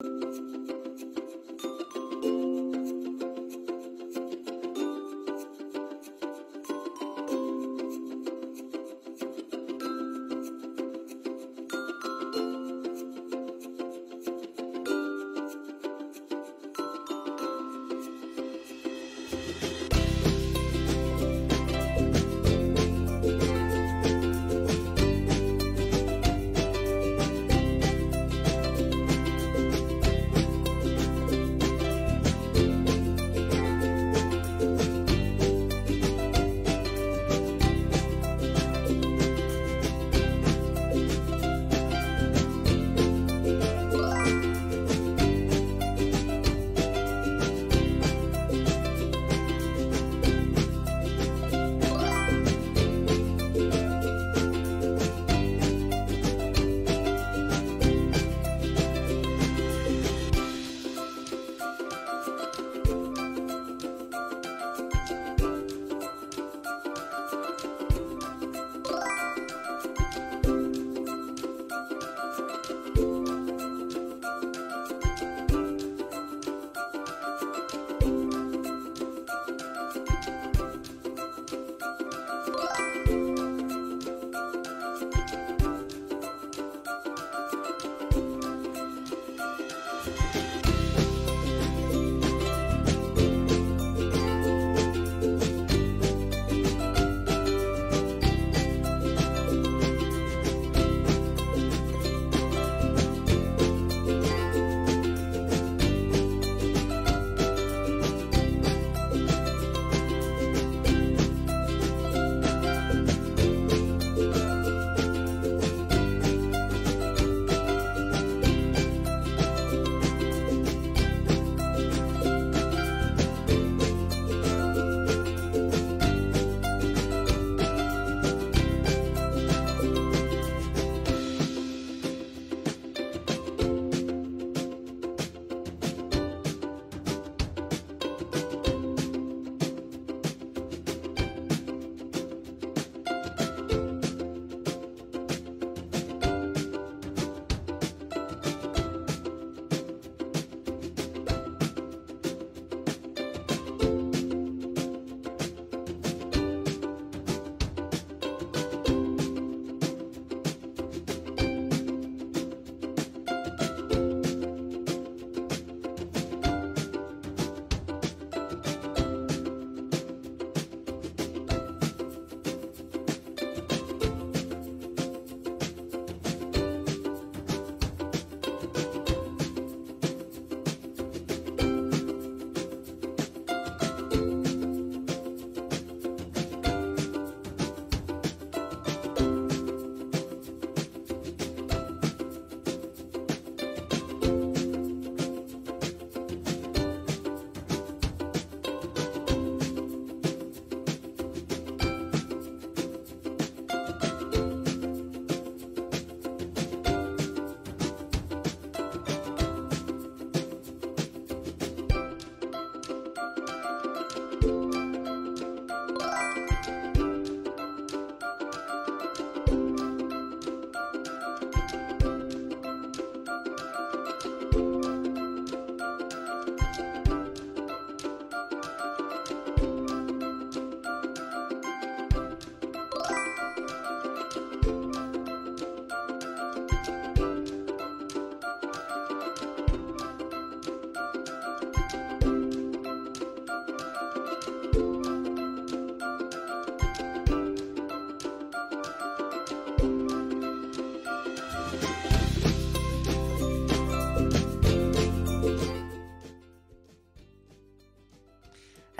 Thank you.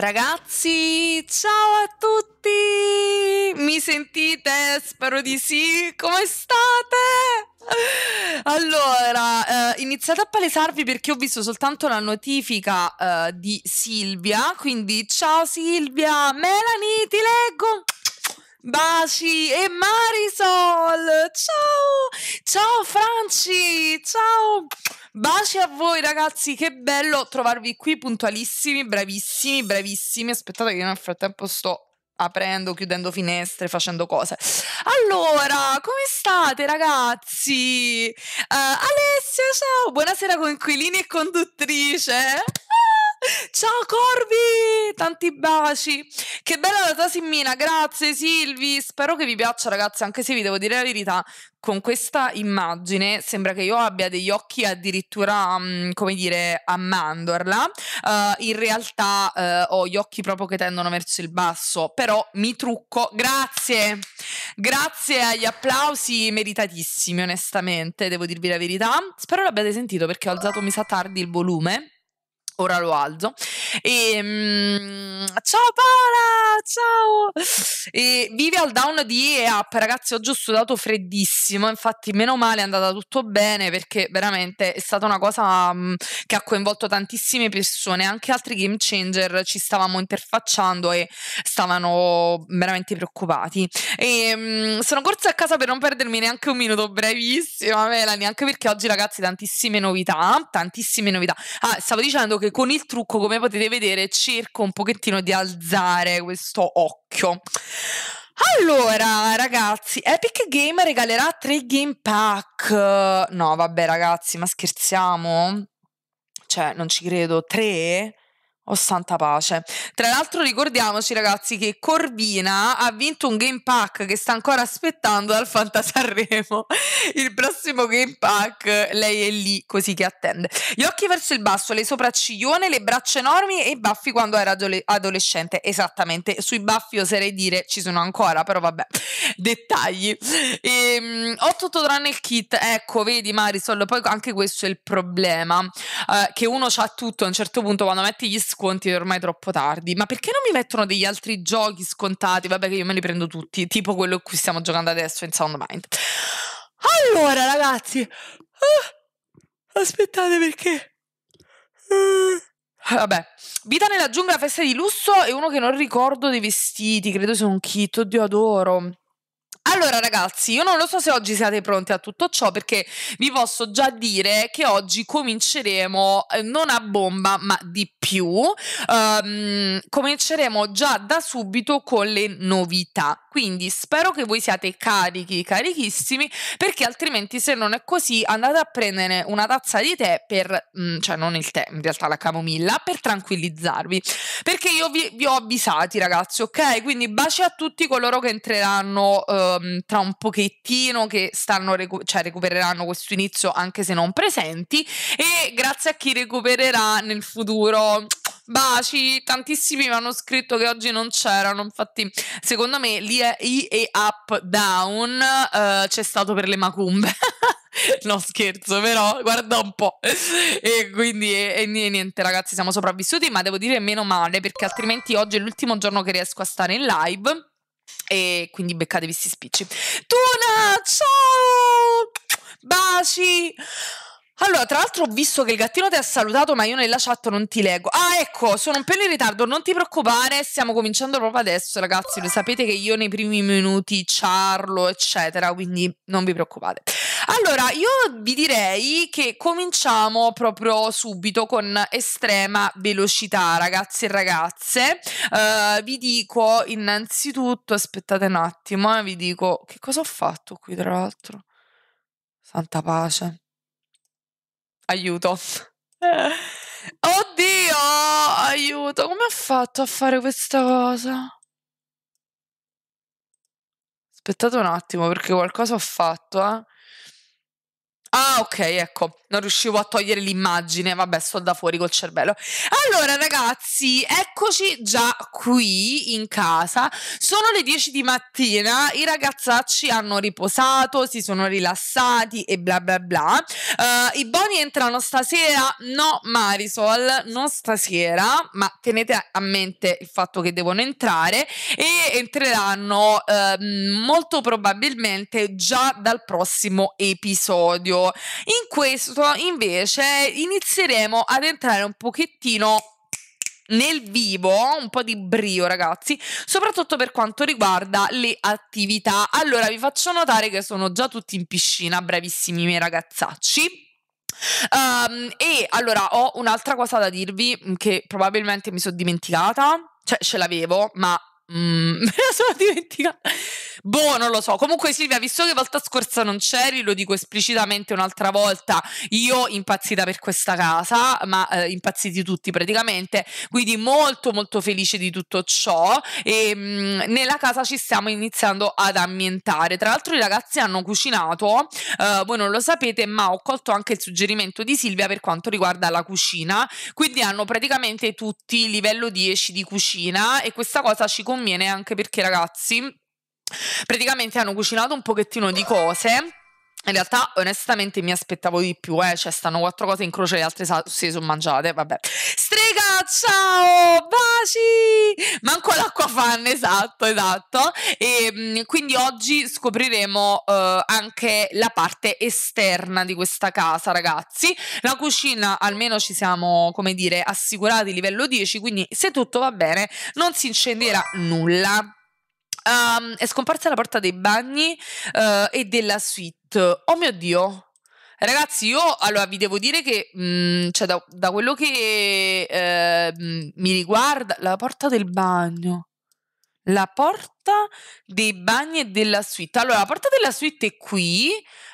Ragazzi, ciao a tutti! Mi sentite? Spero di sì. Come state? Allora, eh, iniziate a palesarvi perché ho visto soltanto la notifica eh, di Silvia, quindi ciao Silvia, Melanie, ti leggo. Baci e Marisol, ciao! Ciao Franci, ciao! Baci a voi ragazzi, che bello trovarvi qui puntualissimi, bravissimi, bravissimi. Aspettate che nel frattempo sto aprendo, chiudendo finestre, facendo cose. Allora, come state ragazzi? Uh, eh, Alessia, ciao, buonasera coinquilini e conduttrice. Ciao Corvi, tanti baci. Che bella la tua simmina, grazie Silvi. Spero che vi piaccia ragazzi, anche se vi devo dire la verità, con questa immagine sembra che io abbia degli occhi addirittura, mm, come dire, a mandorla. Uh, in realtà uh, ho gli occhi proprio che tendono verso il basso, però mi trucco. Grazie. Grazie agli applausi meritatissimi, onestamente, devo dirvi la verità. Spero l'abbiate sentito perché ho alzato mi sa tardi il volume Ora lo alzo. E, mm, ciao Paola, ciao! E vive al down di E-App, ragazzi, oggi ho sudato freddissimo, infatti meno male è andata tutto bene perché veramente è stata una cosa mh, mm, che ha coinvolto tantissime persone, anche altri game changer ci stavamo interfacciando e stavano veramente preoccupati. E, ehm, mh, sono corsa a casa per non perdermi neanche un minuto, brevissima Melanie, anche perché oggi ragazzi tantissime novità, tantissime novità. Ah, stavo dicendo che con il trucco, come potete vedere, cerco un pochettino di alzare questo occhio. Allora, ragazzi, Epic Game regalerà tre game pack. No, vabbè, ragazzi, ma scherziamo? Cioè, non ci credo. Tre? Oh santa pace. Tra l'altro ricordiamoci ragazzi che Corvina ha vinto un game pack che sta ancora aspettando dal Fantasarremo. Il prossimo game pack lei è lì così che attende. Gli occhi verso il basso, le sopracciglione, le braccia enormi e i baffi quando era adolescente. Esattamente, sui baffi oserei dire ci sono ancora, però vabbè, dettagli. E, ehm, ho tutto tranne il kit, ecco vedi Marisol, poi anche questo è il problema, eh, che uno ha tutto a un certo punto quando metti gli sconti ormai troppo tardi, ma perché non mi mettono degli altri giochi scontati? Vabbè che io me li prendo tutti, tipo quello in cui stiamo giocando adesso in Soundmind. Allora ragazzi, ah, aspettate perché... Ah. Vabbè, Vita nella giungla, festa di lusso e uno che non ricordo dei vestiti, credo sia un kit, oddio adoro. Allora ragazzi, io non lo so se oggi siate pronti a tutto ciò perché vi posso già dire che oggi cominceremo eh, non a bomba ma di più, ehm, cominceremo già da subito con le novità. Quindi spero che voi siate carichi, carichissimi, perché altrimenti se non è così andate a prendere una tazza di tè per, mh, mm, cioè non il tè, in realtà la camomilla, per tranquillizzarvi. Perché io vi, vi ho avvisati ragazzi, ok? Quindi baci a tutti coloro che entreranno. Eh, Ehm, tra un pochettino che stanno recu- cioè, recupereranno questo inizio anche se non presenti e grazie a chi recupererà nel futuro baci, tantissimi mi hanno scritto che oggi non c'erano, infatti secondo me l'IA Up Down uh, c'è stato per le macumbe. no scherzo, però guarda un po'. e quindi e, e niente ragazzi, siamo sopravvissuti, ma devo dire meno male perché altrimenti oggi è l'ultimo giorno che riesco a stare in live e quindi beccatevi sti spicci. Tuna, ciao! Baci! Allora, tra l'altro ho visto che il gattino ti ha salutato, ma io nella chat non ti leggo. Ah, ecco, sono un po' in ritardo, non ti preoccupare, stiamo cominciando proprio adesso, ragazzi. Lo sapete che io nei primi minuti ciarlo, eccetera, quindi non vi preoccupate. Allora, io vi direi che cominciamo proprio subito con estrema velocità, ragazzi e ragazze. Uh, vi dico innanzitutto, aspettate un attimo, eh, vi dico che cosa ho fatto qui tra l'altro. Santa pace. Aiuto. Oddio, aiuto, come ho fatto a fare questa cosa? Aspettate un attimo perché qualcosa ho fatto, eh. Ah, ok, ecco, non riuscivo a togliere l'immagine, vabbè, sto da fuori col cervello. Allora, ragazzi, eccoci già qui in casa. Sono le 10 di mattina, i ragazzacci hanno riposato, si sono rilassati e bla bla bla. Uh, I boni entrano stasera? No, Marisol, non stasera, ma tenete a mente il fatto che devono entrare e entreranno uh, molto probabilmente già dal prossimo episodio in questo invece inizieremo ad entrare un pochettino nel vivo un po' di brio ragazzi soprattutto per quanto riguarda le attività allora vi faccio notare che sono già tutti in piscina bravissimi miei ragazzacci um, e allora ho un'altra cosa da dirvi mm, che probabilmente mi sono dimenticata cioè ce l'avevo ma mm, me la sono dimenticata Boh, non lo so. Comunque, Silvia, visto che volta scorsa non c'eri, lo dico esplicitamente un'altra volta. Io impazzita per questa casa, ma eh, impazziti tutti praticamente. Quindi molto molto felice di tutto ciò. E ehm, mh, nella casa ci stiamo iniziando ad ambientare. Tra l'altro, i ragazzi hanno cucinato. Eh, voi non lo sapete, ma ho colto anche il suggerimento di Silvia per quanto riguarda la cucina. Quindi hanno praticamente tutti livello 10 di cucina e questa cosa ci conviene anche perché, ragazzi praticamente hanno cucinato un pochettino di cose. In realtà, onestamente, mi aspettavo di più, eh. Cioè, stanno quattro cose in croce, le altre si sono mangiate, vabbè. Strega, ciao! Baci! Manco l'acqua fan, esatto, esatto. E ehm, quindi oggi scopriremo eh, anche la parte esterna di questa casa, ragazzi. La cucina, almeno ci siamo, come dire, assicurati livello 10, quindi se tutto va bene non si incenderà nulla. Um, è scomparsa la porta dei bagni uh, e della suite. Oh mio Dio! Ragazzi, io allora vi devo dire che mh, mm, cioè, da, da, quello che eh, mm, mi riguarda, la porta del bagno la porta dei bagni e della suite. Allora, la porta della suite è qui,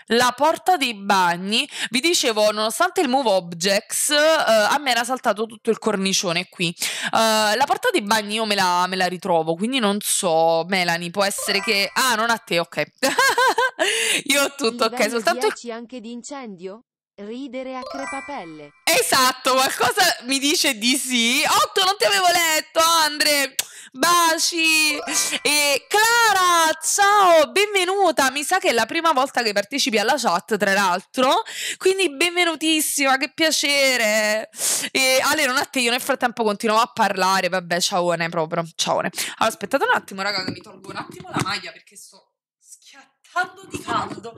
la porta dei bagni. Vi dicevo, nonostante il move objects, eh, a me era saltato tutto il cornicione qui. Eh, la porta dei bagni io me la, me la, ritrovo, quindi non so, Melanie, può essere che... Ah, non a te, ok. io ho tutto, ok. Soltanto... anche di incendio? Ridere a crepapelle. Esatto, qualcosa mi dice di sì. Otto, non ti avevo letto, Andre. Baci! E Clara, ciao, benvenuta. Mi sa che è la prima volta che partecipi alla chat, tra l'altro. Quindi benvenutissima, che piacere. E Ale, non a te, io nel frattempo continuavo a parlare. Vabbè, ciaone proprio. Ciaone. Allora, aspettate un attimo, raga, che mi tolgo un attimo la maglia perché sto schiattando di caldo.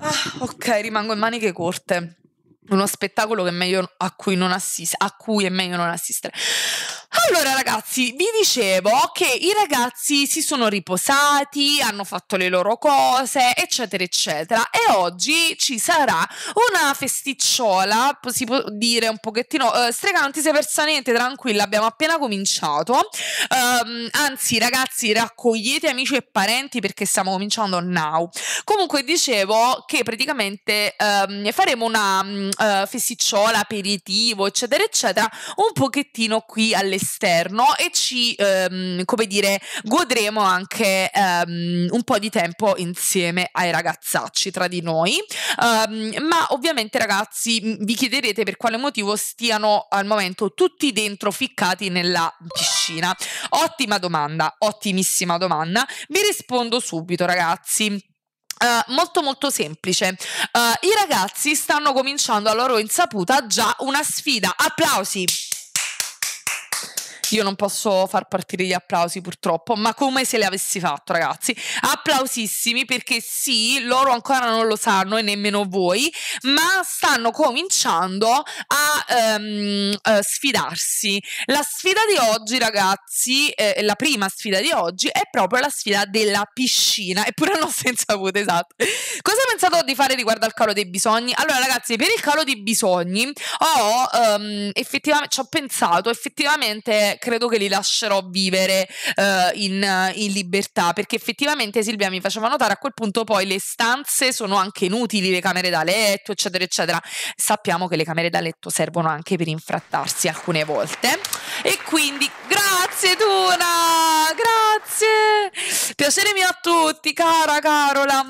Ah, ok, rimango in maniche corte uno spettacolo meglio, a, cui assist, a, cui è meglio non assistere. Allora ragazzi, vi dicevo che i ragazzi si sono riposati, hanno fatto le loro cose, eccetera, eccetera, e oggi ci sarà una festicciola, si può dire un pochettino, eh, strega non ti sei persa niente, tranquilla, abbiamo appena cominciato, um, anzi ragazzi raccogliete amici e parenti perché stiamo cominciando now. Comunque dicevo che praticamente um, faremo una mm, uh, eh, festicciola, aperitivo, eccetera, eccetera, un pochettino qui all'esterno e ci, um, come dire, godremo anche um, un po' di tempo insieme ai ragazzacci tra di noi. Um, ma ovviamente, ragazzi, vi chiederete per quale motivo stiano al momento tutti dentro ficcati nella piscina. Ottima domanda, ottimissima domanda. Vi rispondo subito, ragazzi. Uh, molto molto semplice. Uh, I ragazzi stanno cominciando a loro insaputa già una sfida. Applausi! Io non posso far partire gli applausi purtroppo, ma come se li avessi fatto ragazzi. Applausissimi perché sì, loro ancora non lo sanno e nemmeno voi, ma stanno cominciando a um, uh, sfidarsi. La sfida di oggi ragazzi, eh, la prima sfida di oggi è proprio la sfida della piscina, eppure non senza avute, esatto. Cosa pensate di fare riguardo al calo dei bisogni? Allora ragazzi, per il calo dei bisogni ho um, ehm, effettivamente, ci ho pensato effettivamente credo che li lascerò vivere uh, in, uh, in, libertà perché effettivamente Silvia mi faceva notare a quel punto poi le stanze sono anche inutili, le camere da letto eccetera eccetera, sappiamo che le camere da letto servono anche per infrattarsi alcune volte e quindi grazie Tuna, grazie, piacere mio a tutti cara Carola.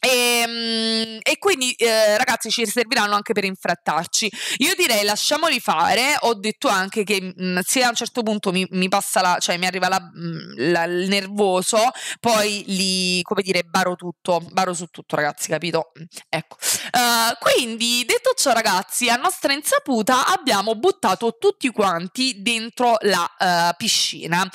E, ehm, e, quindi eh, ragazzi ci serviranno anche per infrattarci. Io direi lasciamoli fare, ho detto anche che mh, mm, se a un certo punto mi, mi passa la, cioè mi arriva la, mm, la, il nervoso, poi li, come dire, baro tutto, baro su tutto ragazzi, capito? Mm, ecco. Uh, quindi detto ciò ragazzi, a nostra insaputa abbiamo buttato tutti quanti dentro la uh, piscina.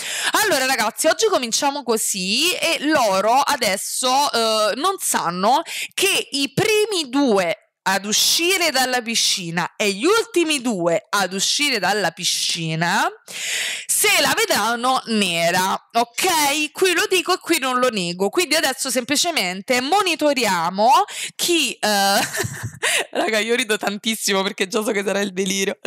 Allora ragazzi, oggi cominciamo così e loro adesso uh, non sanno anno che i primi due ad uscire dalla piscina e gli ultimi due ad uscire dalla piscina se la vedranno nera ok qui lo dico e qui non lo nego quindi adesso semplicemente monitoriamo chi uh... raga io rido tantissimo perché già so che sarà il delirio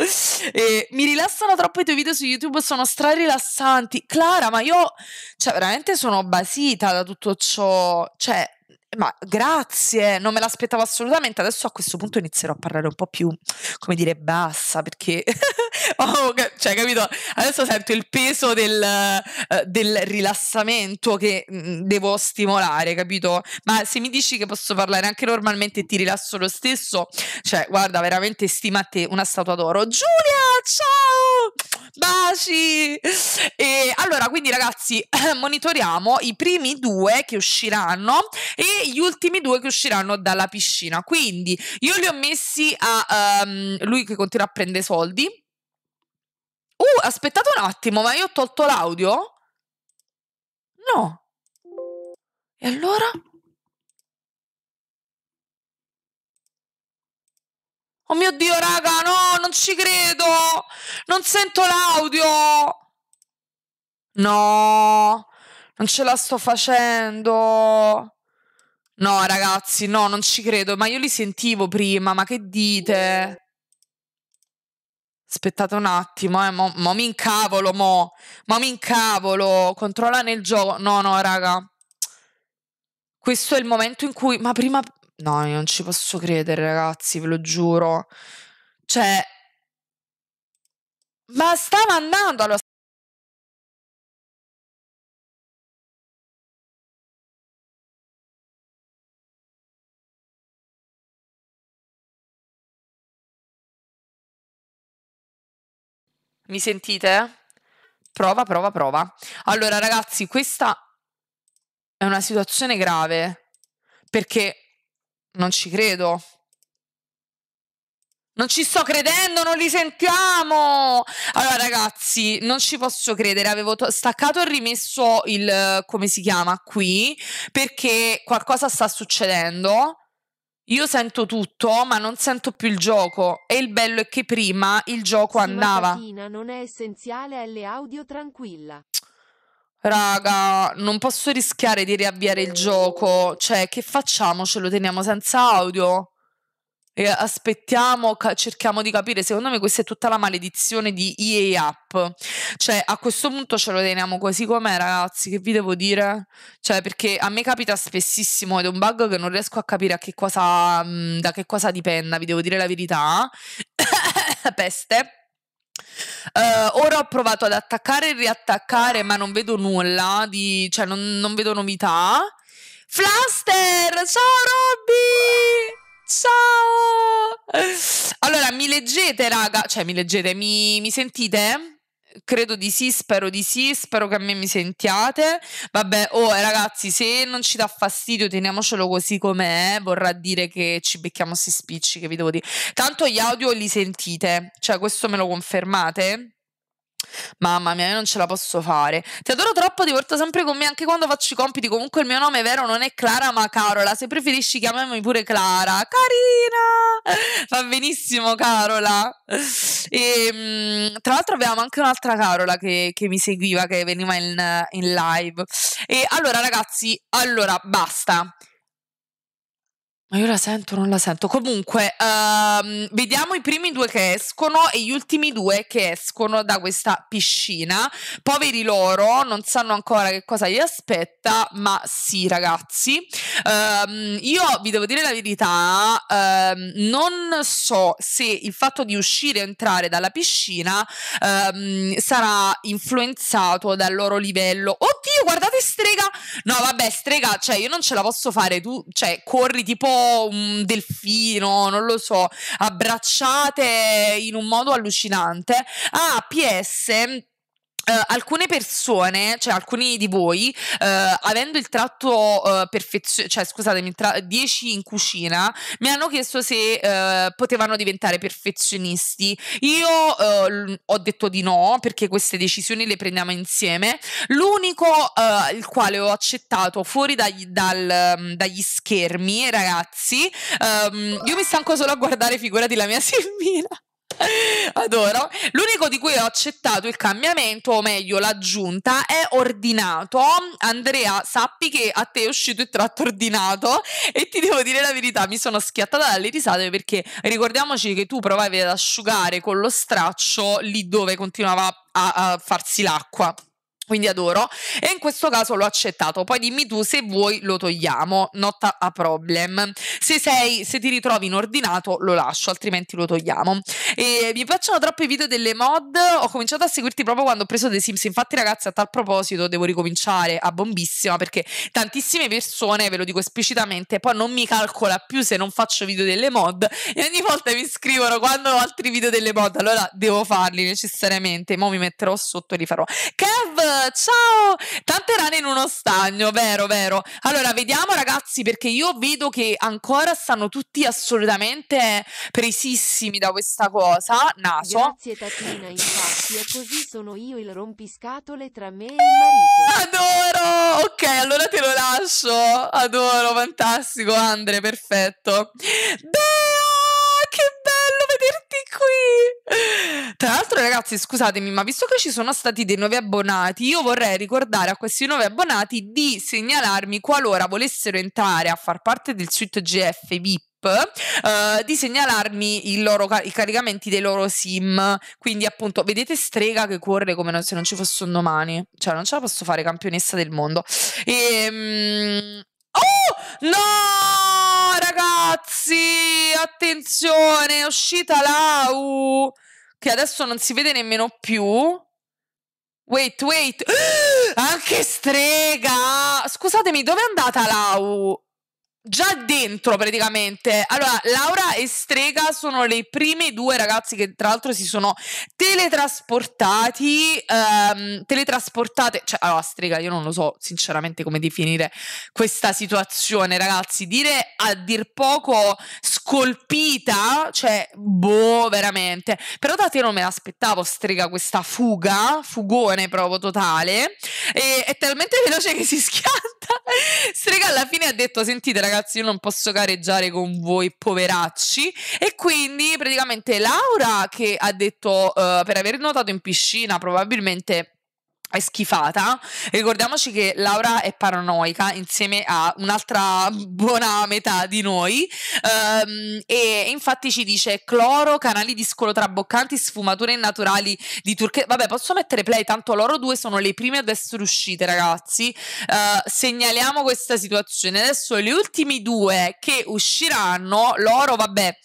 e mi rilassano troppo i tuoi video su youtube sono stra rilassanti Clara ma io cioè veramente sono basita da tutto ciò cioè ma grazie, non me l'aspettavo assolutamente. Adesso a questo punto inizierò a parlare un po' più, come dire, bassa, perché oh, cioè, capito? Adesso sento il peso del, uh, del rilassamento che mh, mm, devo stimolare, capito? Ma se mi dici che posso parlare anche normalmente e ti rilasso lo stesso, cioè, guarda, veramente stima a te una statua d'oro. Giulia, ciao! baci! E allora, quindi ragazzi, monitoriamo i primi due che usciranno e gli ultimi due che usciranno dalla piscina. Quindi io li ho messi a um, lui che continua a prendere soldi. Uh, aspettate un attimo, ma io ho tolto l'audio? No. E allora? Oh mio Dio, raga, no, non ci credo! Non sento l'audio! No, non ce la sto facendo! No, ragazzi, no, non ci credo. Ma io li sentivo prima, ma che dite? Aspettate un attimo, eh, mo, mo mi incavolo, mo. Mo mi incavolo. Controlla nel gioco. No, no, raga. Questo è il momento in cui... Ma prima... No, io non ci posso credere, ragazzi, ve lo giuro. Cioè... Ma stava andando allo... Mi sentite? Prova, prova, prova. Allora, ragazzi, questa è una situazione grave perché non ci credo. Non ci sto credendo, non li sentiamo! Allora, ragazzi, non ci posso credere. Avevo staccato e rimesso il come si chiama qui perché qualcosa sta succedendo. Io sento tutto, ma non sento più il gioco. E il bello è che prima il gioco andava. La non è essenziale alle audio tranquilla. Raga, non posso rischiare di riavviare il gioco. Cioè, che facciamo? Ce lo teniamo senza audio? E aspettiamo, cerchiamo di capire. Secondo me questa è tutta la maledizione di EA App. Cioè, a questo punto ce lo teniamo così com'è, ragazzi. Che vi devo dire? Cioè, perché a me capita spessissimo ed è un bug che non riesco a capire a che cosa, mm, da che cosa dipenda, vi devo dire la verità. Peste Uh, ora ho provato ad attaccare e riattaccare, ma non vedo nulla, di, cioè non, non vedo novità. Fluster! Ciao Robby! Ciao! Allora, mi leggete, raga? Cioè, mi leggete? Mi, mi sentite? credo di sì, spero di sì, spero che a me mi sentiate. Vabbè, oh eh, ragazzi, se non ci dà fastidio, teniamocelo così com'è, vorrà dire che ci becchiamo sti spicci che vi devo dire. Tanto gli audio li sentite, cioè questo me lo confermate? Mamma mia, io non ce la posso fare. Ti adoro troppo, ti porto sempre con me anche quando faccio i compiti. Comunque il mio nome vero non è Clara, ma Carola. Se preferisci chiamami pure Clara. Carina! Va benissimo, Carola. E, ehm, tra l'altro avevamo anche un'altra Carola che, che mi seguiva, che veniva in, in live. E allora, ragazzi, allora basta. Ma io la sento, non la sento. Comunque, um, vediamo i primi due che escono e gli ultimi due che escono da questa piscina. Poveri loro, non sanno ancora che cosa li aspetta, ma sì, ragazzi. Um, io vi devo dire la verità, um, non so se il fatto di uscire e entrare dalla piscina sarà influenzato dal loro livello. Oddio, guardate strega! No, vabbè, strega, cioè io non ce la posso fare, tu, cioè corri tipo un delfino, non lo so, abbracciate in un modo allucinante. Ah, PS, Uh, alcune persone, cioè alcuni di voi, uh, avendo il tratto uh, eh, perfezionista, cioè scusatemi, 10 in cucina, mi hanno chiesto se potevano diventare perfezionisti. Io ho detto di no perché queste decisioni le prendiamo insieme. L'unico il quale ho accettato fuori dagli, dal, mm, dagli schermi, ragazzi, um, io mi stanco solo a guardare, figurati la mia Silvina. Adoro. L'unico di cui ho accettato il cambiamento, o meglio l'aggiunta, è ordinato. Andrea, sappi che a te è uscito il tratto ordinato e ti devo dire la verità, mi sono schiattata dalle risate perché ricordiamoci che tu provavi ad asciugare con lo straccio lì dove continuava a, a farsi l'acqua. Quindi adoro. E in questo caso l'ho accettato. Poi dimmi tu se vuoi lo togliamo. Not a problem. Se, sei, se ti ritrovi inordinato lo lascio, altrimenti lo togliamo. E mi piacciono troppo i video delle mod. Ho cominciato a seguirti proprio quando ho preso The Sims. Infatti, ragazzi, a tal proposito devo ricominciare a bombissima perché tantissime persone, ve lo dico esplicitamente, poi non mi calcola più se non faccio video delle mod. E ogni volta mi scrivono quando ho altri video delle mod. Allora devo farli necessariamente. Ma mi metterò sotto e li farò. Kev! ciao! Tante rane in uno stagno, vero, vero. Allora, vediamo ragazzi, perché io vedo che ancora stanno tutti assolutamente presissimi da questa cosa. Naso. Grazie Tatina, infatti, e così sono io il rompiscatole tra me e il marito. Adoro! Ok, allora te lo lascio. Adoro, fantastico, Andre, perfetto. Beh! qui. Tra l'altro, ragazzi, scusatemi, ma visto che ci sono stati dei nuovi abbonati, io vorrei ricordare a questi nuovi abbonati di segnalarmi qualora volessero entrare a far parte del suite GF VIP. Uh, eh, di segnalarmi loro, i caricamenti dei loro sim. Quindi, appunto, vedete strega che corre come non, se non ci fosse un domani. Cioè, non ce la posso fare campionessa del mondo. E, ehm, Oh! No, ragazzi! Attenzione, è uscita Lau! Che adesso non si vede nemmeno più. Wait, wait. Anche ah, strega! Scusatemi, dove è andata Lau? già dentro praticamente. Allora, Laura e Strega sono le prime due ragazzi che tra l'altro si sono teletrasportati, ehm, teletrasportate, cioè allora Strega io non lo so sinceramente come definire questa situazione, ragazzi, dire a dir poco scolpita, cioè boh, veramente. Però da te non me l'aspettavo Strega questa fuga, fugone proprio totale e è talmente veloce che si schianta. Strega alla fine ha detto "Sentite ragazzi, ragazzi, io non posso gareggiare con voi, poveracci. E quindi praticamente Laura che ha detto uh, per aver nuotato in piscina, probabilmente è schifata. Ricordiamoci che Laura è paranoica insieme a un'altra buona metà di noi um, e infatti ci dice cloro, canali di scolo traboccanti, sfumature naturali di Turchia. Vabbè, posso mettere play, tanto loro due sono le prime ad essere uscite, ragazzi. Uh, segnaliamo questa situazione. Adesso gli ultimi due che usciranno, loro, vabbè,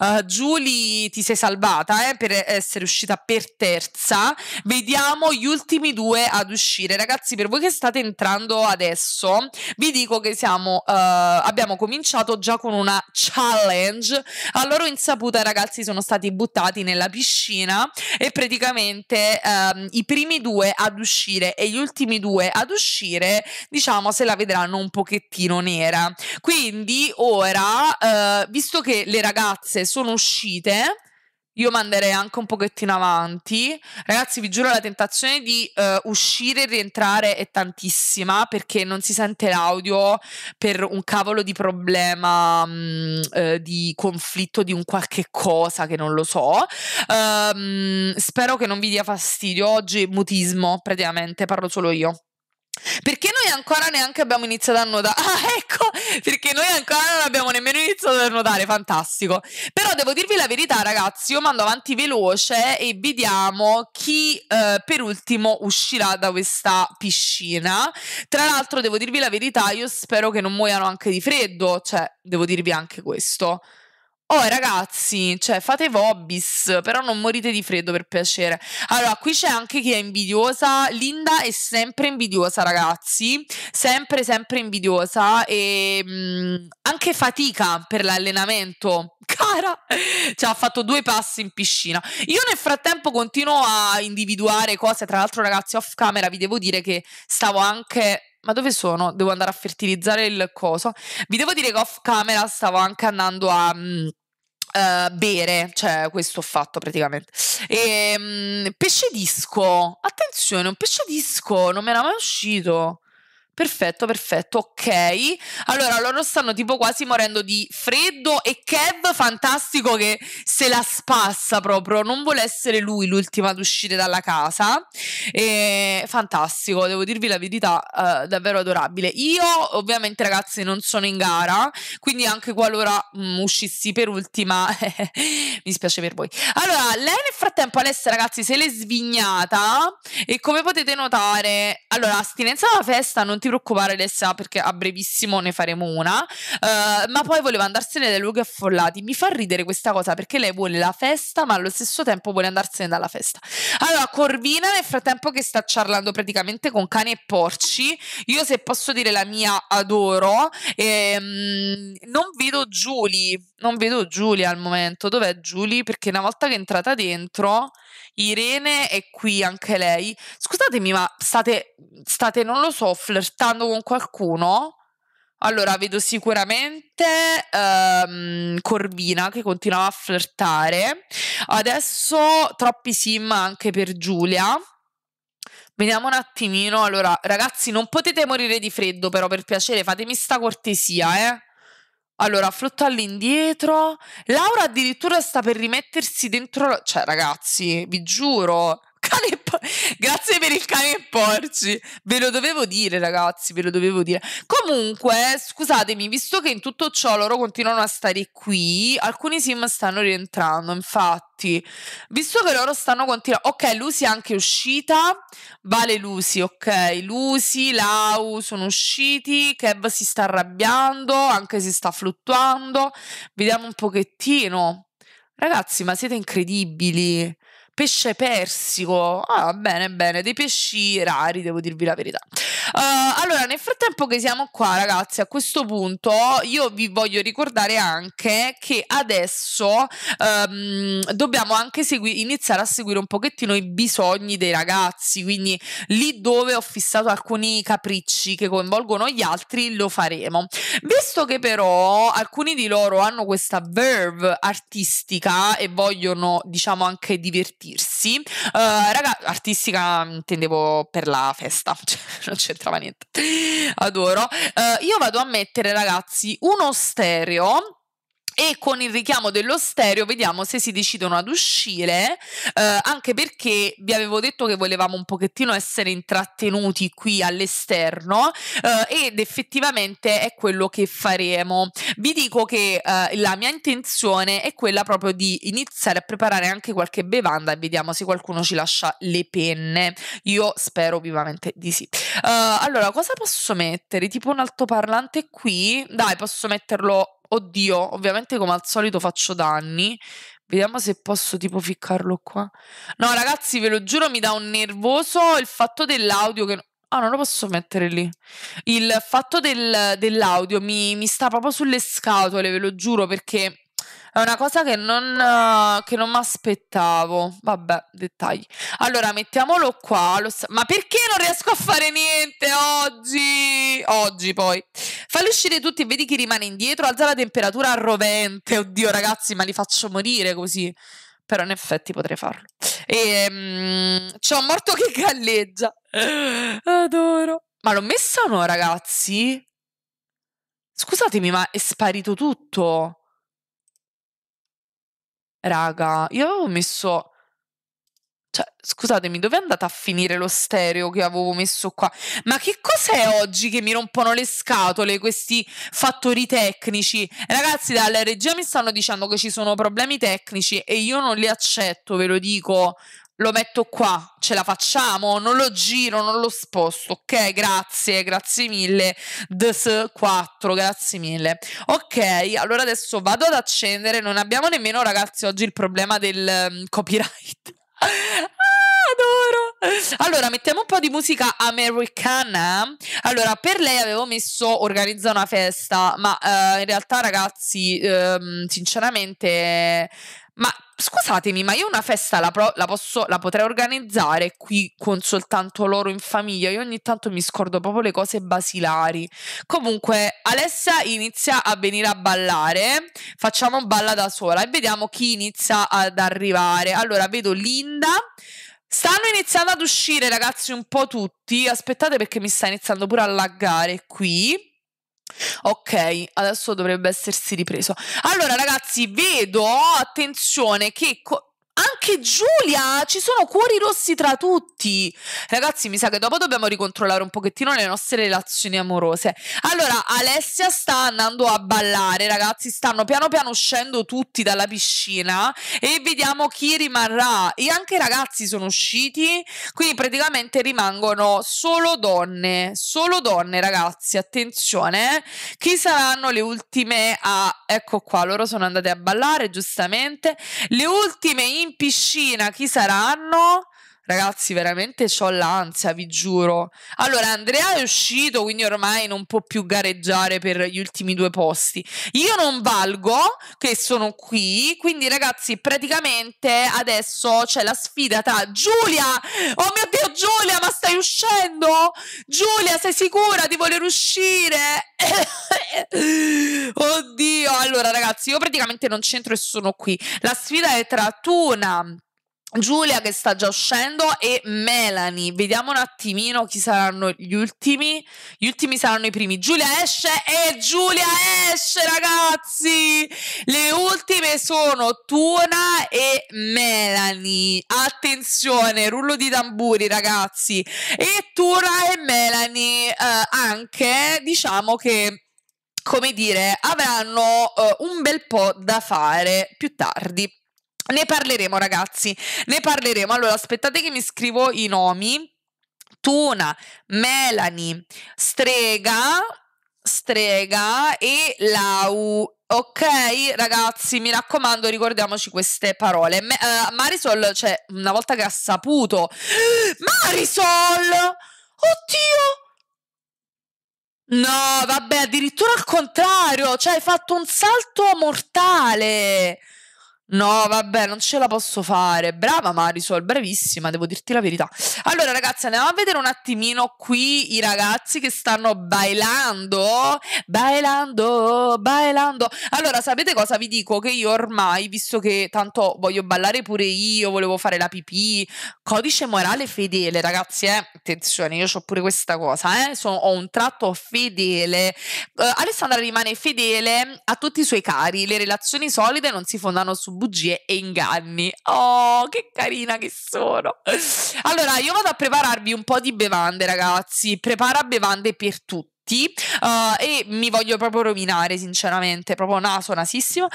Uh, ti sei salvata eh, per essere uscita per terza. Vediamo gli ultimi due ad uscire. Ragazzi, per voi che state entrando adesso, vi dico che siamo, uh, abbiamo cominciato già con una challenge. A loro insaputa i ragazzi sono stati buttati nella piscina e praticamente uh, i primi due ad uscire e gli ultimi due ad uscire, diciamo, se la vedranno un pochettino nera. Quindi ora, eh, visto che le ragazze se sono uscite, io manderei anche un pochettino avanti. Ragazzi, vi giuro, la tentazione di uh, uscire e rientrare è tantissima perché non si sente l'audio per un cavolo di problema um, uh, di conflitto di un qualche cosa che non lo so. Um, spero che non vi dia fastidio. Oggi mutismo, praticamente, parlo solo io. Perché noi ancora neanche abbiamo iniziato a nuotare? Ah, ecco, perché noi ancora non abbiamo nemmeno iniziato a nuotare, fantastico. Però devo dirvi la verità, ragazzi, io mando avanti veloce e vediamo chi eh, per ultimo uscirà da questa piscina. Tra l'altro, devo dirvi la verità, io spero che non muoiano anche di freddo, cioè, devo dirvi anche questo. Oh ragazzi, cioè fate vobbis, però non morite di freddo per piacere. Allora, qui c'è anche chi è invidiosa. Linda è sempre invidiosa, ragazzi. Sempre, sempre invidiosa. E ehm, mh, anche fatica per l'allenamento. Cara, cioè ha fatto due passi in piscina. Io nel frattempo continuo a individuare cose. Tra l'altro, ragazzi, off camera vi devo dire che stavo anche ma dove sono? Devo andare a fertilizzare il coso. Vi devo dire che off camera stavo anche andando a... Uh, bere, cioè questo ho fatto praticamente. E, um, pesce disco, attenzione, un pesce disco non me era mai uscito. Perfetto, perfetto, ok. Allora loro stanno tipo quasi morendo di freddo e Kev fantastico che se la spassa proprio, non vuole essere lui l'ultimo ad uscire dalla casa. E, fantastico, devo dirvi la verità, eh, davvero adorabile. Io ovviamente ragazzi non sono in gara, quindi anche qualora mh, mm, uscissi per ultima mi spiace per voi. Allora, lei nel frattempo Alessia ragazzi se l'è svignata e come potete notare, allora astinenza alla festa non ti ti preoccupare Alessia perché a brevissimo ne faremo una, uh, ma poi voleva andarsene dai luoghi affollati. Mi fa ridere questa cosa perché lei vuole la festa ma allo stesso tempo vuole andarsene dalla festa. Allora Corvina nel frattempo che sta charlando praticamente con cani e porci, io se posso dire la mia adoro, ehm, non vedo Giulia non vedo Julie al momento, dov'è Julie? Perché una volta che è entrata dentro... Irene è qui anche lei. Scusatemi, ma state, state non lo so, flirtando con qualcuno? Allora, vedo sicuramente um, Corvina che continuava a flirtare. Adesso troppi sim anche per Giulia. Vediamo un attimino. Allora, ragazzi, non potete morire di freddo, però per piacere, fatemi sta cortesia, eh. Allora, frutta all'indietro. Laura addirittura sta per rimettersi dentro. Cioè, ragazzi, vi giuro cane po- grazie per il cane e porci. Ve lo dovevo dire, ragazzi, ve lo dovevo dire. Comunque, scusatemi, visto che in tutto ciò loro continuano a stare qui, alcuni sim stanno rientrando, infatti. Visto che loro stanno continuando... Ok, Lucy è anche uscita. Vale Lucy, ok. Lucy, Lau sono usciti. Kev si sta arrabbiando, anche se sta fluttuando. Vediamo un pochettino. Ragazzi, ma siete incredibili pesce persico. Ah, bene, bene, dei pesci rari, devo dirvi la verità. Uh, allora, nel frattempo che siamo qua, ragazzi, a questo punto io vi voglio ricordare anche che adesso um, dobbiamo anche segui- iniziare a seguire un pochettino i bisogni dei ragazzi, quindi lì dove ho fissato alcuni capricci che coinvolgono gli altri lo faremo. Visto che però alcuni di loro hanno questa verve artistica e vogliono, diciamo, anche divertirsi, uh, raga- artistica intendevo per la festa, cioè, non c'è c'entrava niente. Adoro. Uh, io vado a mettere, ragazzi, uno stereo e con il richiamo dello stereo vediamo se si decidono ad uscire, eh, anche perché vi avevo detto che volevamo un pochettino essere intrattenuti qui all'esterno eh, ed effettivamente è quello che faremo. Vi dico che eh, la mia intenzione è quella proprio di iniziare a preparare anche qualche bevanda e vediamo se qualcuno ci lascia le penne. Io spero vivamente di sì. Uh, allora, cosa posso mettere? Tipo un altoparlante qui? Dai, posso metterlo Oddio, ovviamente come al solito faccio danni. Vediamo se posso tipo ficcarlo qua. No, ragazzi, ve lo giuro, mi dà un nervoso il fatto dell'audio che... Ah, non lo posso mettere lì. Il fatto del, dell'audio mi, mi sta proprio sulle scatole, ve lo giuro, perché è una cosa che non, eh, che non mi aspettavo. Vabbè, dettagli. Allora, mettiamolo qua. Lo... ma perché non riesco a fare niente oggi? Oggi poi. Falli uscire tutti e vedi chi rimane indietro. Alza la temperatura a rovente. Oddio, ragazzi, ma li faccio morire così. Però in effetti potrei farlo. E, um, c'è un morto che galleggia. Adoro. Ma l'ho messa o no, ragazzi? Scusatemi, ma è sparito tutto raga, io avevo messo... Cioè, scusatemi, dove è andata a finire lo stereo che avevo messo qua? Ma che cos'è oggi che mi rompono le scatole questi fattori tecnici? Ragazzi, dalla regia mi stanno dicendo che ci sono problemi tecnici e io non li accetto, ve lo dico lo metto qua, ce la facciamo, non lo giro, non lo sposto, ok, grazie, grazie mille, DS4, grazie mille. Ok, allora adesso vado ad accendere, non abbiamo nemmeno ragazzi oggi il problema del um, copyright. Ah, adoro. Allora, mettiamo un po' di musica americana. Allora, per lei avevo messo organizza una festa, ma uh, in realtà, ragazzi, um, sinceramente. Ma scusatemi, ma io una festa la, pro- la, posso, la potrei organizzare qui con soltanto loro in famiglia. Io ogni tanto mi scordo proprio le cose basilari. Comunque, Alessia inizia a venire a ballare. Facciamo balla da sola e vediamo chi inizia ad arrivare. Allora, vedo Linda. Stanno iniziando ad uscire, ragazzi, un po' tutti. Aspettate perché mi sta iniziando pure a laggare qui. Ok, adesso dovrebbe essersi ripreso. Allora ragazzi, vedo, attenzione, che... Co- anche Giulia, ci sono cuori rossi tra tutti. Ragazzi, mi sa che dopo dobbiamo ricontrollare un pochettino le nostre relazioni amorose. Allora, Alessia sta andando a ballare, ragazzi, stanno piano piano uscendo tutti dalla piscina e vediamo chi rimarrà. E anche i ragazzi sono usciti, quindi praticamente rimangono solo donne, solo donne, ragazzi, attenzione. Chi saranno le ultime a... Ecco qua, loro sono andate a ballare, giustamente. Le ultime in in piscina chi saranno? Ragazzi, veramente ho l'ansia, vi giuro. Allora, Andrea è uscito, quindi ormai non può più gareggiare per gli ultimi due posti. Io non valgo, che sono qui, quindi ragazzi, praticamente adesso c'è la sfida tra Giulia. Oh mio Dio, Giulia, ma stai uscendo? Giulia, sei sicura di voler uscire? Oddio, allora ragazzi, io praticamente non c'entro e sono qui. La sfida è tra Tuna Giulia che sta già uscendo e Melanie. Vediamo un attimino chi saranno gli ultimi. Gli ultimi saranno i primi. Giulia esce e Giulia esce, ragazzi! Le ultime sono Tuna e Melanie. Attenzione, rullo di tamburi, ragazzi. E Tuna e Melanie eh, anche, diciamo che come dire, avranno eh, un bel po' da fare più tardi. Ne parleremo ragazzi, ne parleremo. Allora aspettate che mi scrivo i nomi. Tuna, Melanie, Strega, Strega e Lau. Ok, ragazzi, mi raccomando, ricordiamoci queste parole. Me, uh, Marisol, cioè, una volta che ha saputo... Marisol! Oddio! No, vabbè, addirittura al contrario, cioè hai fatto un salto mortale. No, vabbè, non ce la posso fare. Brava Marisol, bravissima, devo dirti la verità. Allora, ragazzi, andiamo a vedere un attimino qui i ragazzi che stanno bailando, bailando, bailando. Allora, sapete cosa vi dico? Che io ormai, visto che tanto voglio ballare pure io, volevo fare la pipì, codice morale fedele, ragazzi, eh. Attenzione, io ho pure questa cosa, eh. Sono, ho un tratto fedele. Uh, Alessandra rimane fedele a tutti i suoi cari. Le relazioni solide non si fondano su bugie e inganni. Oh, che carina che sono! Allora, io vado a prepararvi un po' di bevande, ragazzi. Prepara bevande per tutti. Uh, e mi voglio proprio rovinare, sinceramente, proprio naso, nasissimo.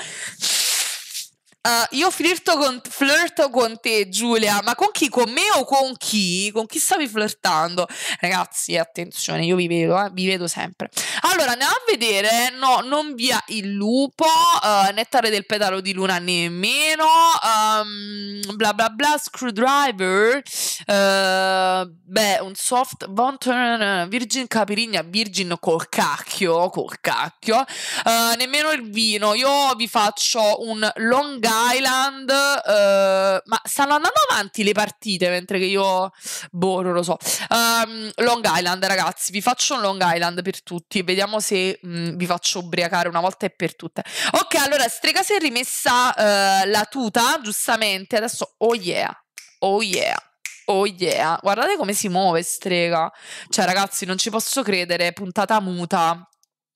Uh, io flirto con, flirto con te, Giulia, ma con chi? Con me o con chi? Con chi stavi flirtando? Ragazzi, attenzione, io vi vedo, eh, vi vedo sempre. Allora, andiamo a vedere, no, non via il lupo, uh, eh, nettare del pedalo di luna nemmeno, um, bla bla bla, screwdriver, uh, beh, un soft, virgin capirigna, virgin col cacchio, col cacchio, nemmeno il vino, io vi faccio un long Island, uh, ma stanno andando avanti le partite mentre che io, boh, non lo so. Um, Long Island, ragazzi, vi faccio un Long Island per tutti e vediamo se mh, mm, vi faccio ubriacare una volta e per tutte. Ok, allora, Strega si è rimessa uh, la tuta, giustamente, adesso, oh yeah, oh yeah. Oh yeah, guardate come si muove strega. Cioè, ragazzi, non ci posso credere. Puntata muta.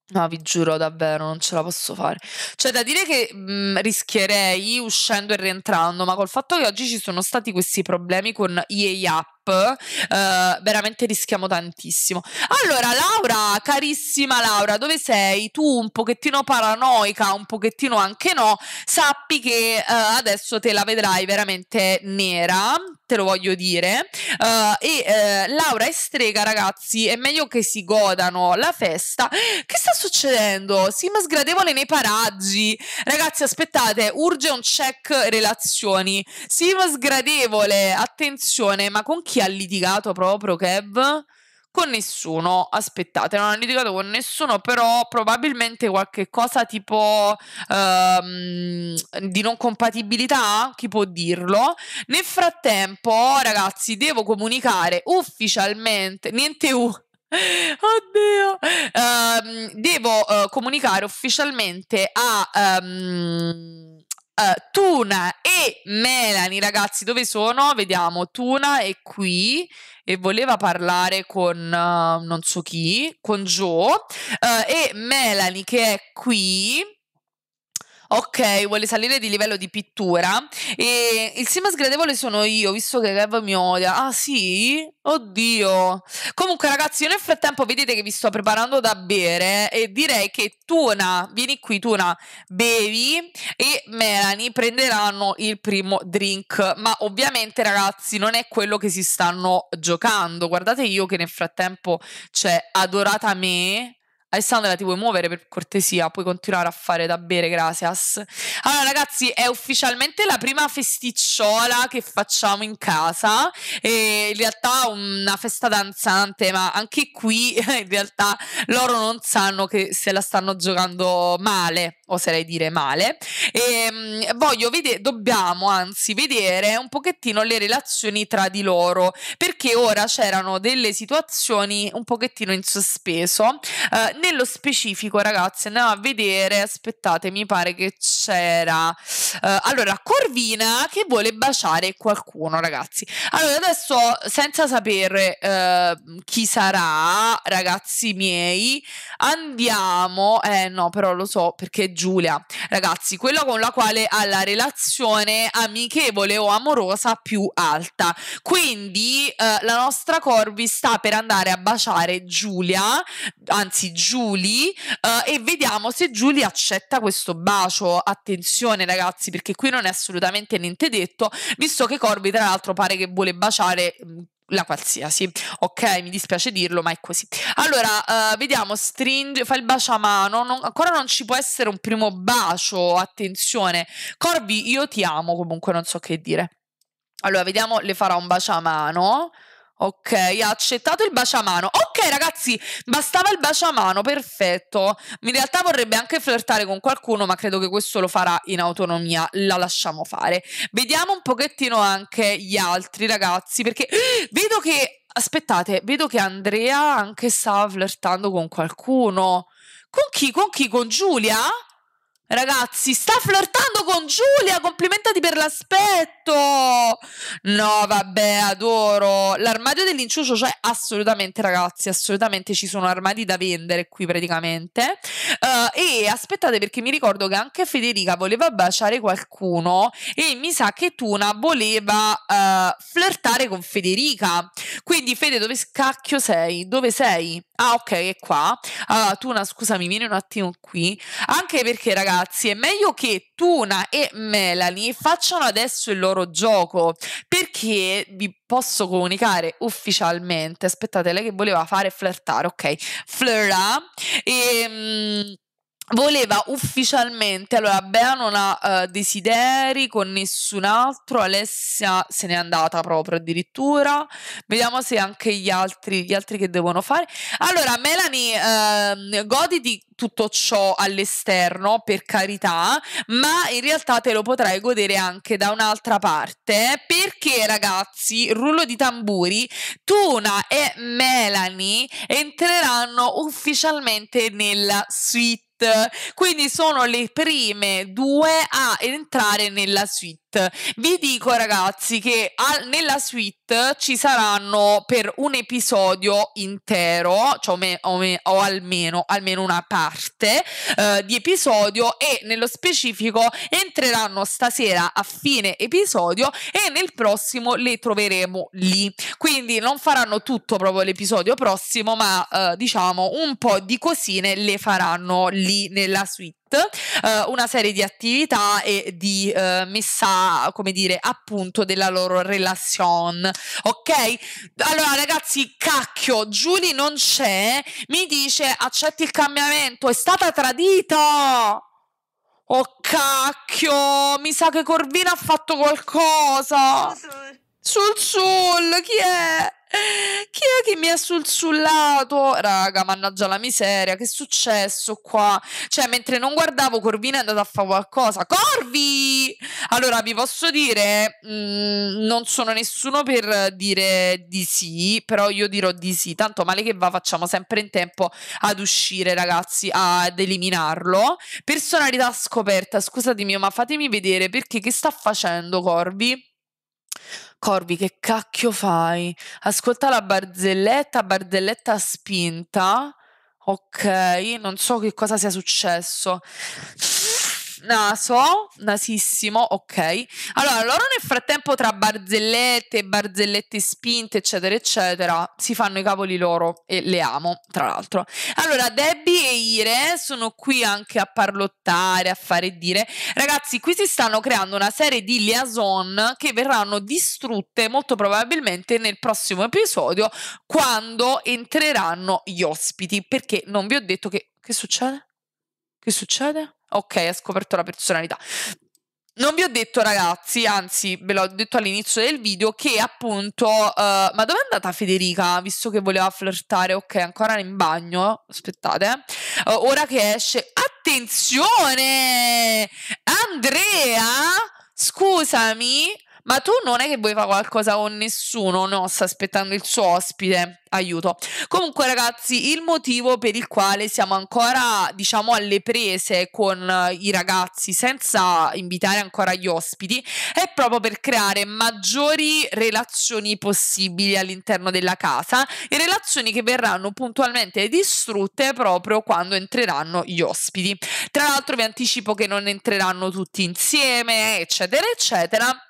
No, vi giuro davvero, non ce la posso fare. Cioè, da dire che mh, mm, rischierei uscendo e rientrando, ma col fatto che oggi ci sono stati questi problemi con EA App, eh, veramente rischiamo tantissimo. Allora, Laura, carissima Laura, dove sei? Tu un pochettino paranoica, un pochettino anche no, sappi che eh, adesso te la vedrai veramente nera, te lo voglio dire. Uh, e eh, Laura e Strega, ragazzi, è meglio che si godano la festa. Che sta succedendo? Sim sgradevole nei paraggi. Ragazzi, aspettate, urge un check relazioni. Sim sgradevole, attenzione, ma con chi? chi ha litigato proprio Kev? Con nessuno, aspettate, non ha litigato con nessuno, però probabilmente qualche cosa tipo um, di non compatibilità, chi può dirlo? Nel frattempo, ragazzi, devo comunicare ufficialmente, niente U, Oddio, um, devo uh, comunicare ufficialmente a um, Uh, Tuna e Melanie, ragazzi, dove sono? Vediamo, Tuna è qui e voleva parlare con uh, non so chi, con Joe uh, e Melanie che è qui ok, vuole salire di livello di pittura e il sì sgradevole sono io, visto che Gav mi odia. Ah sì? Oddio. Comunque ragazzi, io nel frattempo vedete che vi sto preparando da bere e direi che Tuna, vieni qui Tuna, bevi e Melanie prenderanno il primo drink, ma ovviamente ragazzi non è quello che si stanno giocando. Guardate io che nel frattempo c'è Adorata Me Alessandra ti vuoi muovere per cortesia? Puoi continuare a fare da bere, gracias. Allora ragazzi, è ufficialmente la prima festicciola che facciamo in casa. E in realtà una festa danzante, ma anche qui in realtà loro non sanno che se la stanno giocando male, oserei dire male. E ehm, voglio vedere, dobbiamo anzi vedere un pochettino le relazioni tra di loro, perché ora c'erano delle situazioni un pochettino in sospeso. Eh, nello specifico, ragazzi, andiamo a vedere. Aspettate, mi pare che c'era. Uh, allora, Corvina che vuole baciare qualcuno, ragazzi. Allora, adesso senza sapere uh, chi sarà, ragazzi miei, andiamo. Eh no, però lo so perché è Giulia, ragazzi, quella con la quale ha la relazione amichevole o amorosa più alta. Quindi uh, la nostra Corvi sta per andare a baciare Giulia, anzi Giulia Julie uh, e vediamo se Julie accetta questo bacio. Attenzione ragazzi perché qui non è assolutamente niente detto, visto che Corby tra l'altro pare che vuole baciare mm, la qualsiasi, ok? Mi dispiace dirlo, ma è così. Allora, uh, vediamo, stringe, fa il baciamano, non, ancora non ci può essere un primo bacio, attenzione. Corby, io ti amo, comunque non so che dire. Allora, vediamo, le farà un baciamano. mano. Ok, ha accettato il baciamano. Ok, ragazzi, bastava il baciamano, perfetto. In realtà vorrebbe anche flirtare con qualcuno, ma credo che questo lo farà in autonomia. La lasciamo fare. Vediamo un pochettino anche gli altri ragazzi, perché vedo che. Aspettate, vedo che Andrea anche sta flirtando con qualcuno. Con chi? Con chi? Con Giulia? Ragazzi, sta flirtando con Giulia, complimentati per l'aspetto. No, vabbè, adoro. L'armadio dell'inciucio, cioè, assolutamente, ragazzi, assolutamente ci sono armadi da vendere qui praticamente. Uh, e aspettate perché mi ricordo che anche Federica voleva baciare qualcuno e mi sa che Tuna voleva uh, flirtare con Federica. Quindi, Fede, dove scacchio sei? Dove sei? Ah, ok, è qua. Uh, Tuna, scusami, vieni un attimo qui. Anche perché, ragazzi ragazzi, è meglio che Tuna e Melanie facciano adesso il loro gioco perché vi posso comunicare ufficialmente. Aspettate, lei che voleva fare flirtare, ok? Flirta e. Mm, voleva ufficialmente, allora Bea non ha uh, desideri con nessun altro, Alessia se n'è andata proprio addirittura, vediamo se anche gli altri, gli altri che devono fare. Allora Melanie, uh, di tutto ciò all'esterno, per carità, ma in realtà te lo potrai godere anche da un'altra parte, perché ragazzi, rullo di tamburi, Tuna e Melanie entreranno ufficialmente nella suite suite. Quindi sono le prime due a entrare nella suite suite. Vi dico ragazzi che al, nella suite ci saranno per un episodio intero, cioè o, me, o, me, o almeno, almeno, una parte eh, di episodio e nello specifico entreranno stasera a fine episodio e nel prossimo le troveremo lì. Quindi non faranno tutto proprio l'episodio prossimo, ma eh, diciamo un po' di cosine le faranno lì nella suite. Eh, una serie di attività e di eh, messa, come dire, appunto della loro relazione. Ok? Allora, ragazzi, cacchio, Giulia non c'è, mi dice accetti il cambiamento, è stata tradita. Oh cacchio, mi sa che Corvina ha fatto qualcosa. Sul sul, chi è? Chi è che mi ha sussullato? Raga, mannaggia la miseria, che è successo qua? Cioè, mentre non guardavo, Corvina è andata a fare qualcosa. Corvi! Allora, vi posso dire, mh, mm, non sono nessuno per dire di sì, però io dirò di sì. Tanto male che va, facciamo sempre in tempo ad uscire, ragazzi, ad eliminarlo. Personalità scoperta, scusatemi, ma fatemi vedere perché che sta facendo Corvi? Corvi, che cacchio fai? Ascolta la barzelletta, barzelletta spinta. Ok, non so che cosa sia successo naso, nasissimo, ok. Allora, loro nel frattempo tra barzellette, barzellette spinte, eccetera, eccetera, si fanno i cavoli loro e le amo, tra l'altro. Allora, Debbie e Ire sono qui anche a parlottare, a fare dire. Ragazzi, qui si stanno creando una serie di liaison che verranno distrutte molto probabilmente nel prossimo episodio quando entreranno gli ospiti, perché non vi ho detto che... Che succede? Che succede? Ok, ha scoperto la personalità. Non vi ho detto ragazzi, anzi ve l'ho detto all'inizio del video che appunto, uh, ma dove è andata Federica? Visto che voleva flirtare, ok, ancora in bagno, aspettate, uh, ora che esce, attenzione! Andrea, scusami, ma tu non è che vuoi fare qualcosa con nessuno, no? Sta aspettando il suo ospite. Aiuto. Comunque, ragazzi, il motivo per il quale siamo ancora, diciamo, alle prese con eh, i ragazzi senza invitare ancora gli ospiti è proprio per creare maggiori relazioni possibili all'interno della casa e relazioni che verranno puntualmente distrutte proprio quando entreranno gli ospiti. Tra l'altro, vi anticipo che non entreranno tutti insieme, eccetera, eccetera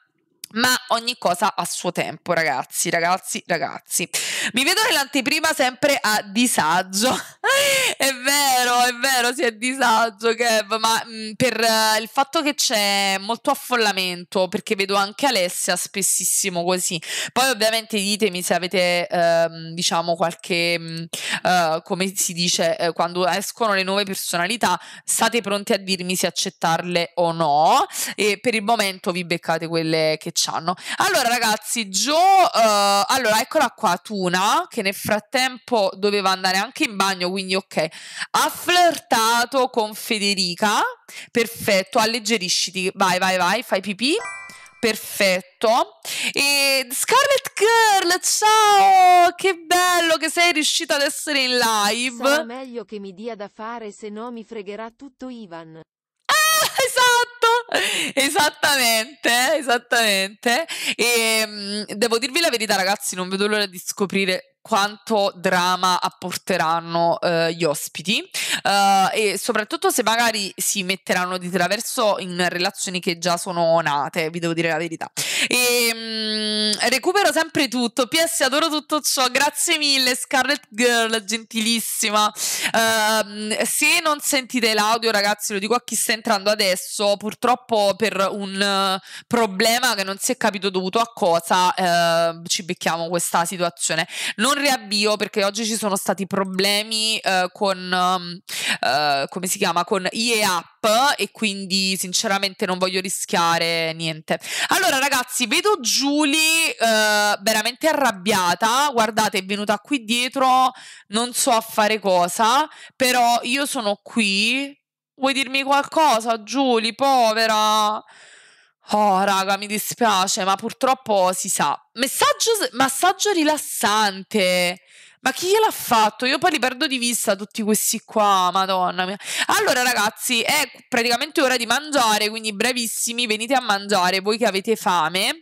ma ogni cosa a suo tempo, ragazzi, ragazzi, ragazzi. Mi vedo nell'anteprima sempre a disagio. è vero, è vero, si è a disagio, Kev, ma mh, mm, per uh, il fatto che c'è molto affollamento, perché vedo anche Alessia spessissimo così. Poi ovviamente ditemi se avete, uh, diciamo, qualche, uh, come si dice, eh, quando escono le nuove personalità, state pronti a dirmi se accettarle o no. E per il momento vi beccate quelle che c'hanno. Allora, ragazzi, Joe, uh, allora eccola qua, Tuna, che nel frattempo doveva andare anche in bagno, quindi ok, ha flirtato con Federica. Perfetto, alleggerisciti. Vai, vai, vai, fai pipì. Perfetto. E Scarlet Girl, ciao! Che bello che sei riuscita ad essere in live. Sarà meglio che mi dia da fare, se no mi fregherà tutto Ivan. Ah, esatto! esattamente, esattamente. E ehm, devo dirvi la verità, ragazzi, non vedo l'ora di scoprire quanto drama apporteranno eh, gli ospiti eh, e soprattutto se magari si metteranno di traverso in relazioni che già sono nate, vi devo dire la verità. E, mh, mm, recupero sempre tutto. PS, adoro tutto ciò. Grazie mille, Scarlet Girl, gentilissima. Uh, se non sentite l'audio, ragazzi, lo dico a chi sta entrando adesso. Purtroppo per un uh, problema che non si è capito dovuto a cosa, uh, ci becchiamo questa situazione. Non riavvio perché oggi ci sono stati problemi eh, con um, come si chiama? Con IE App e quindi sinceramente non voglio rischiare niente. Allora ragazzi, vedo Giulia eh, veramente arrabbiata, guardate è venuta qui dietro, non so a fare cosa, però io sono qui. Vuoi dirmi qualcosa, Giulia, povera? Oh, raga, mi dispiace, ma purtroppo si sa. Messaggio, massaggio rilassante. Ma chi gliel'ha fatto? Io poi li perdo di vista tutti questi qua, madonna mia. Allora ragazzi, è praticamente ora di mangiare, quindi brevissimi, venite a mangiare voi che avete fame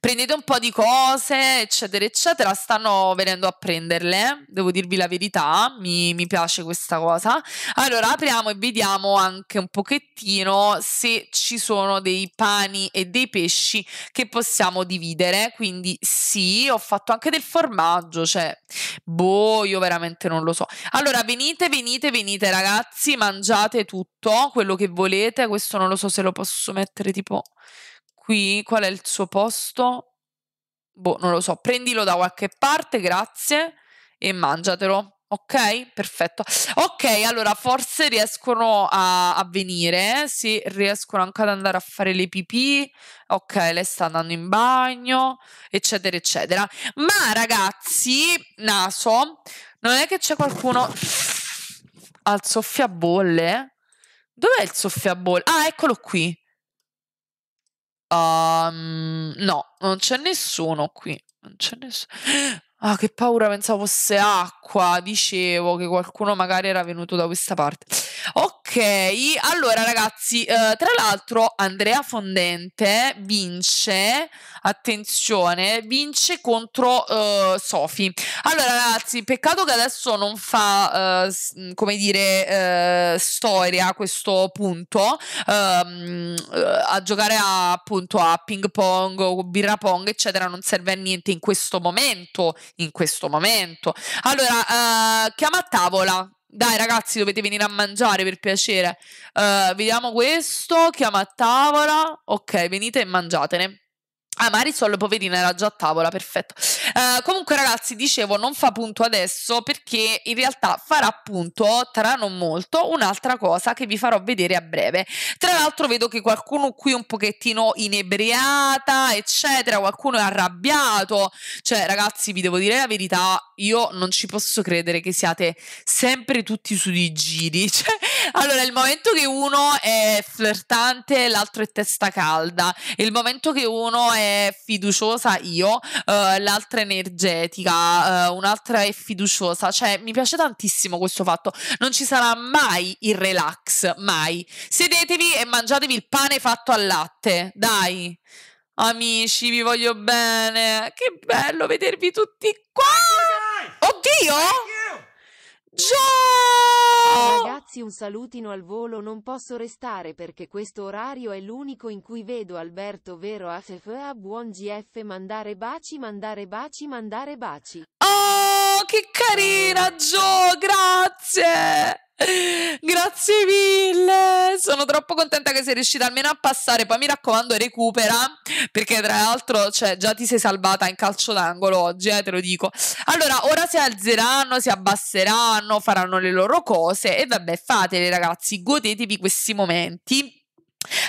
prendete un po' di cose, eccetera, eccetera, stanno venendo a prenderle, devo dirvi la verità, mi, mi piace questa cosa. Allora apriamo e vediamo anche un pochettino se ci sono dei pani e dei pesci che possiamo dividere, quindi sì, ho fatto anche del formaggio, cioè, boh, io veramente non lo so. Allora venite, venite, venite ragazzi, mangiate tutto, quello che volete, questo non lo so se lo posso mettere tipo qui, qual è il suo posto? Boh, non lo so, prendilo da qualche parte, grazie, e mangiatelo. Ok, perfetto. Ok, allora forse riescono a, a venire, eh? sì, riescono anche ad andare a fare le pipì. Ok, lei sta andando in bagno, eccetera, eccetera. Ma ragazzi, naso, non è che c'è qualcuno al soffiabolle? Dov'è il soffiabolle? Ah, eccolo qui. Um, no, non c'è nessuno qui. Non c'è nessuno ah che paura, pensavo fosse acqua, dicevo che qualcuno magari era venuto da questa parte. Ok, allora ragazzi, eh, tra l'altro Andrea Fondente vince, attenzione, vince contro eh, Sofi. Allora ragazzi, peccato che adesso non fa, eh, come dire, eh, storia a questo punto, ehm, a giocare a, appunto a ping pong o birra pong, eccetera, non serve a niente in questo momento in questo momento. Allora, uh, chiama a tavola. Dai ragazzi, dovete venire a mangiare per piacere. Uh, vediamo questo, chiama a tavola. Ok, venite e mangiatene. Ah, Marisol, poverina, era già a tavola, perfetto. Uh, comunque, ragazzi, dicevo, non fa punto adesso perché in realtà farà punto tra non molto un'altra cosa che vi farò vedere a breve. Tra l'altro, vedo che qualcuno qui un pochettino inebriata, eccetera, qualcuno è arrabbiato. Cioè, ragazzi, vi devo dire la verità, io non ci posso credere che siate sempre tutti su di giri. Cioè, allora, il momento che uno è flirtante, l'altro è testa calda, il momento che uno è fiduciosa, io, uh, l'altra è energetica, uh, un'altra è fiduciosa. Cioè, mi piace tantissimo questo fatto. Non ci sarà mai il relax, mai. Sedetevi e mangiatevi il pane fatto al latte, dai. Amici, vi voglio bene. Che bello vedervi tutti qua. Oddio! Gio! Ragazzi, un salutino al volo, non posso restare perché questo orario è l'unico in cui vedo Alberto Vero AFF buon GF mandare baci, mandare baci, mandare baci che carina, Gio, grazie! Grazie mille, sono troppo contenta che sei riuscita almeno a passare. Poi mi raccomando, recupera perché tra l'altro cioè, già ti sei salvata in calcio d'angolo oggi, eh, te lo dico. Allora, ora si alzeranno, si abbasseranno, faranno le loro cose e vabbè, fatele ragazzi, godetevi questi momenti.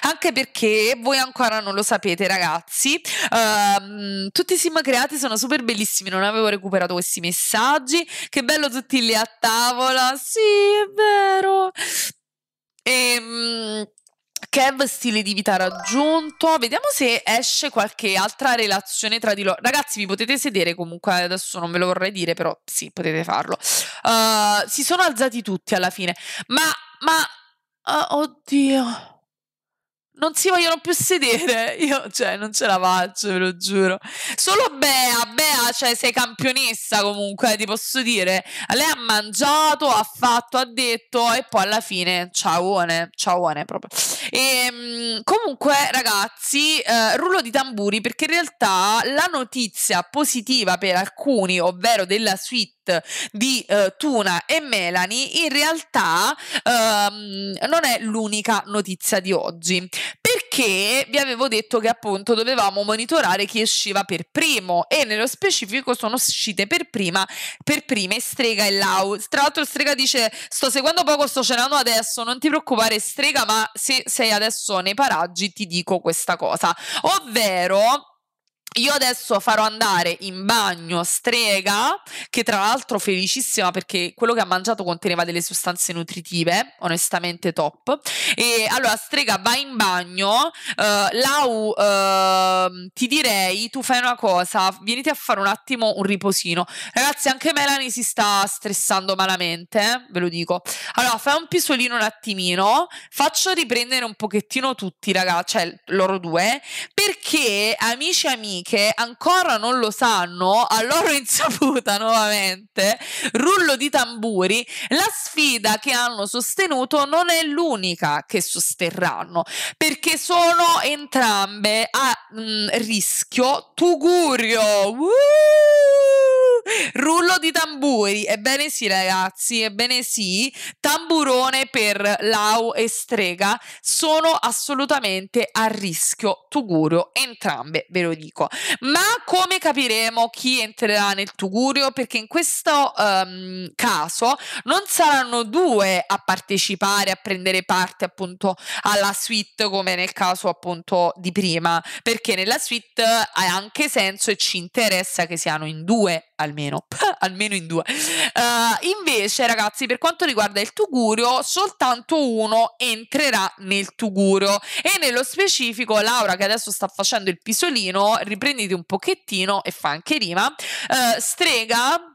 Anche perché voi ancora non lo sapete, ragazzi. Uh, tutti i sim creati sono super bellissimi. Non avevo recuperato questi messaggi. Che bello tutti lì a tavola. Sì, è vero. Ehm. Kev stile di vita raggiunto. Vediamo se esce qualche altra relazione tra di loro. Ragazzi, vi potete sedere comunque, adesso non ve lo vorrei dire, però sì, potete farlo. Uh, si sono alzati tutti alla fine. Ma, ma, uh, oddio non si vogliono più sedere. Io, cioè, non ce la faccio, ve lo giuro. Solo Bea, Bea, cioè, sei campionessa comunque, ti posso dire. Lei ha mangiato, ha fatto, ha detto, e poi alla fine, ciaone, ciaone proprio. E, ehm, comunque, ragazzi, eh, rullo di tamburi, perché in realtà la notizia positiva per alcuni, ovvero della suite hit di eh, Tuna e Melanie in realtà ehm, non è l'unica notizia di oggi perché vi avevo detto che appunto dovevamo monitorare chi usciva per primo e nello specifico sono uscite per prima per prime Strega e Lau tra l'altro Strega dice sto seguendo poco sto cenando adesso non ti preoccupare Strega ma se sei adesso nei paraggi ti dico questa cosa ovvero io adesso farò andare in bagno strega, che tra l'altro felicissima perché quello che ha mangiato conteneva delle sostanze nutritive, onestamente top. E allora strega va in bagno, uh, Lau uh, ti direi tu fai una cosa, venite a fare un attimo un riposino. Ragazzi, anche Melanie si sta stressando malamente, eh? ve lo dico. Allora, fai un pisolino un attimino, faccio riprendere un pochettino tutti, ragazzi, cioè loro due, perché amici e amiche amiche ancora non lo sanno, a loro insaputa nuovamente, rullo di tamburi, la sfida che hanno sostenuto non è l'unica che sosterranno, perché sono entrambe a mh, mm, rischio tugurio. Woo! Rullo di tamburi. Ebbene sì, ragazzi, ebbene sì. Tamburone per Lau e Strega sono assolutamente a rischio Tugurio, entrambe, ve lo dico. Ma come capiremo chi entrerà nel Tugurio? Perché in questo um, caso non saranno due a partecipare, a prendere parte appunto alla suite come nel caso appunto di prima, perché nella suite eh, ha anche senso e ci interessa che siano in due almeno, almeno in due. Uh, invece, ragazzi, per quanto riguarda il Tugurio, soltanto uno entrerà nel Tugurio e nello specifico Laura che adesso sta facendo il pisolino, riprenditi un pochettino e fa anche rima, uh, strega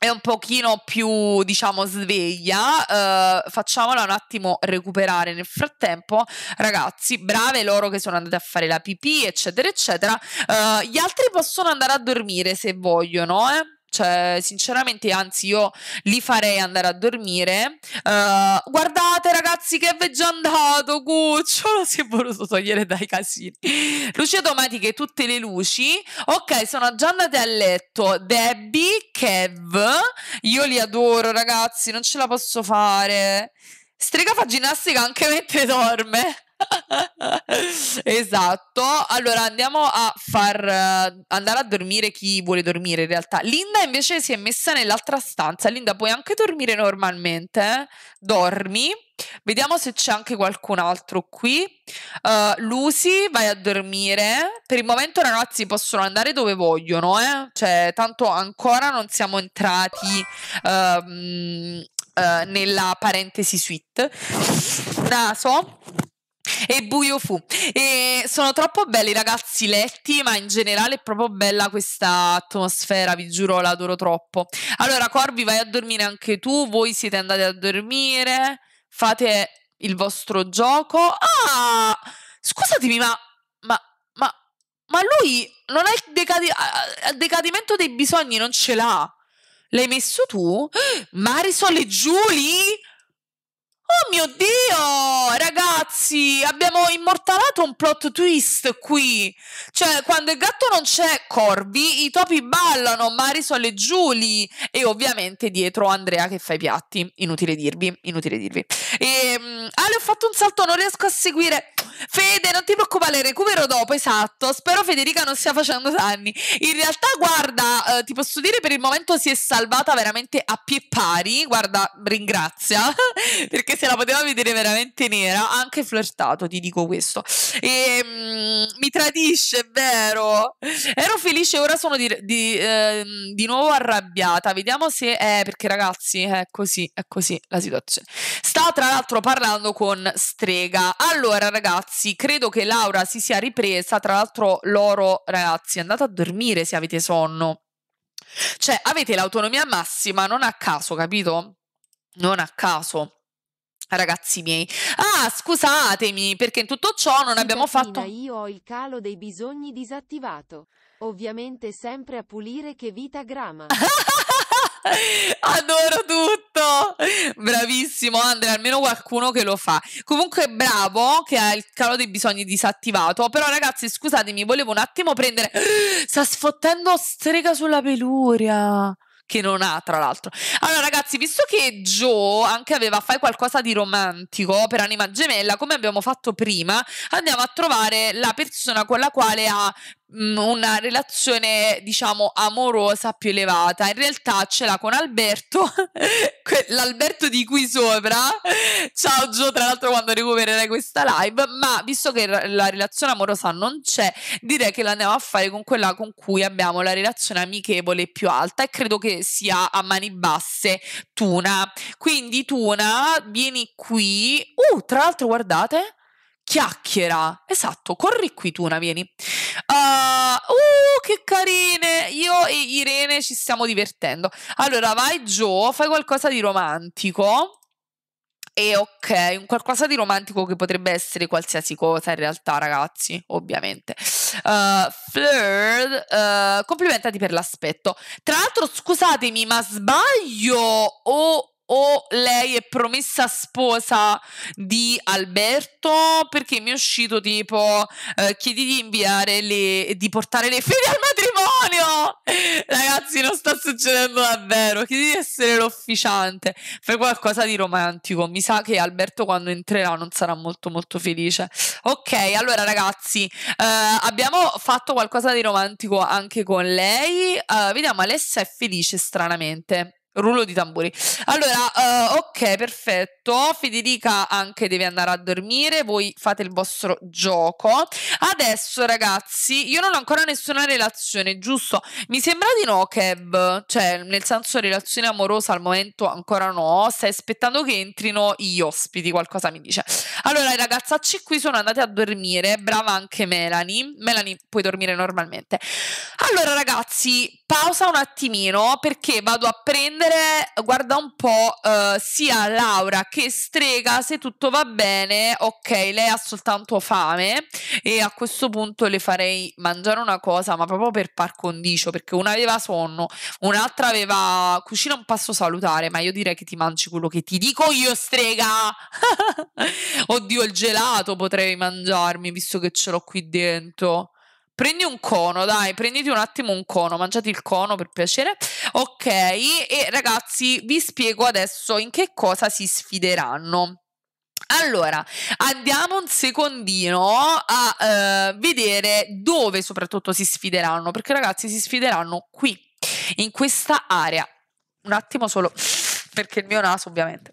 è un pochino più, diciamo, sveglia, uh, facciamola un attimo recuperare nel frattempo. Ragazzi, brave loro che sono andate a fare la pipì, eccetera, eccetera. Uh, gli altri possono andare a dormire se vogliono, eh cioè sinceramente anzi io li farei andare a dormire uh, guardate ragazzi che è già andato cucciolo si è voluto togliere dai casini luci automatiche tutte le luci ok sono già andate a letto Debbie Kev io li adoro ragazzi non ce la posso fare strega fa ginnastica anche mentre dorme esatto. Allora andiamo a far uh, andare a dormire chi vuole dormire in realtà. Linda invece si è messa nell'altra stanza. Linda puoi anche dormire normalmente. Eh? Dormi. Vediamo se c'è anche qualcun altro qui. Uh, Lucy, vai a dormire. Per il momento ragazzi possono andare dove vogliono, eh? Cioè, tanto ancora non siamo entrati uh, ehm, eh, mh, nella parentesi suite. Naso e buio fu. E sono troppo belli i ragazzi letti, ma in generale è proprio bella questa atmosfera, vi giuro, la adoro troppo. Allora, Corvi, vai a dormire anche tu, voi siete andati a dormire, fate il vostro gioco. Ah! Scusatemi, ma... ma... ma... ma lui non ha il decadi- decadimento dei bisogni, non ce l'ha. L'hai messo tu? Marisol e Julie? Oh mio Dio, ragazzi, abbiamo immortalato un plot twist qui. Cioè, quando il gatto non c'è, Corby, i topi ballano, Marisol e Julie e ovviamente dietro Andrea che fa i piatti. Inutile dirvi, inutile dirvi. E, ehm, Ale, ho fatto un salto, non riesco a seguire. Fede, non ti preoccupare, recupero dopo, esatto. Spero Federica non stia facendo danni. In realtà, guarda, eh, ti posso dire per il momento si è salvata veramente a pie pari. Guarda, ringrazia, perché se la poteva vedere veramente nera, anche flirtato, ti dico questo. E, ehm, mh, mi tradisce, è vero. Ero felice, ora sono di, di, eh, di nuovo arrabbiata. Vediamo se... è perché ragazzi, è così, è così la situazione. Sta tra l'altro parlando con Strega. Allora ragazzi, credo che Laura si sia ripresa. Tra l'altro loro, ragazzi, andate a dormire se avete sonno. Cioè, avete l'autonomia massima, non a caso, capito? Non a caso. Ragazzi miei, ah scusatemi perché in tutto ciò non abbiamo fatto... Io ho il calo dei bisogni disattivato. Ovviamente sempre a pulire che vita grama. Adoro tutto! Bravissimo Andrea, almeno qualcuno che lo fa. Comunque bravo che ha il calo dei bisogni disattivato. Però ragazzi, scusatemi, volevo un attimo prendere... Sta sfottendo strega sulla peluria che non ha, tra l'altro. Allora, ragazzi, visto che Joe anche aveva fai qualcosa di romantico per anima gemella, come abbiamo fatto prima, andiamo a trovare la persona con la quale ha Mm, una relazione diciamo amorosa più elevata in realtà ce l'ha con Alberto l'Alberto di qui sopra ciao Gio tra l'altro quando recupererai questa live ma visto che la relazione amorosa non c'è direi che l'andiamo a fare con quella con cui abbiamo la relazione amichevole più alta e credo che sia a mani basse Tuna quindi Tuna vieni qui uh tra l'altro guardate chiacchiera. Esatto, corri qui tu, una vieni. Uh, uh, che carine! Io e Irene ci stiamo divertendo. Allora, vai Gio, fai qualcosa di romantico. E ok, un qualcosa di romantico che potrebbe essere qualsiasi cosa in realtà, ragazzi, ovviamente. Uh, flirt, uh, complimentati per l'aspetto. Tra l'altro, scusatemi, ma sbaglio o oh, o lei è promessa sposa di Alberto perché mi è uscito tipo eh, chiedi di inviare le di portare le figlie al matrimonio ragazzi non sta succedendo davvero chiedi di essere l'officiante fai qualcosa di romantico mi sa che Alberto quando entrerà non sarà molto molto felice ok allora ragazzi eh, abbiamo fatto qualcosa di romantico anche con lei eh, vediamo Alessia è felice stranamente Rullo di tamburi. Allora, uh, ok, perfetto. Federica anche deve andare a dormire. Voi fate il vostro gioco. Adesso, ragazzi, io non ho ancora nessuna relazione, giusto? Mi sembra di no, Keb. Cioè, nel senso, relazione amorosa al momento ancora no. Stai aspettando che entrino gli ospiti, qualcosa mi dice. Allora, i ragazzacci qui sono andati a dormire. Brava anche Melanie. Melanie, puoi dormire normalmente. Allora, ragazzi, pausa un attimino perché vado a prendere, guarda un po', eh, sia Laura che Strega, se tutto va bene, ok, lei ha soltanto fame e a questo punto le farei mangiare una cosa, ma proprio per par condicio, perché una aveva sonno, un'altra aveva cucina un pasto salutare, ma io direi che ti mangi quello che ti dico io, Strega. Oddio, il gelato potrei mangiarmi, visto che ce l'ho qui dentro. Prendi un cono, dai, prenditi un attimo un cono, mangiati il cono per piacere. Ok, e ragazzi, vi spiego adesso in che cosa si sfideranno. Allora, andiamo un secondino a eh, vedere dove soprattutto si sfideranno, perché ragazzi si sfideranno qui, in questa area. Un attimo solo, perché il mio naso ovviamente.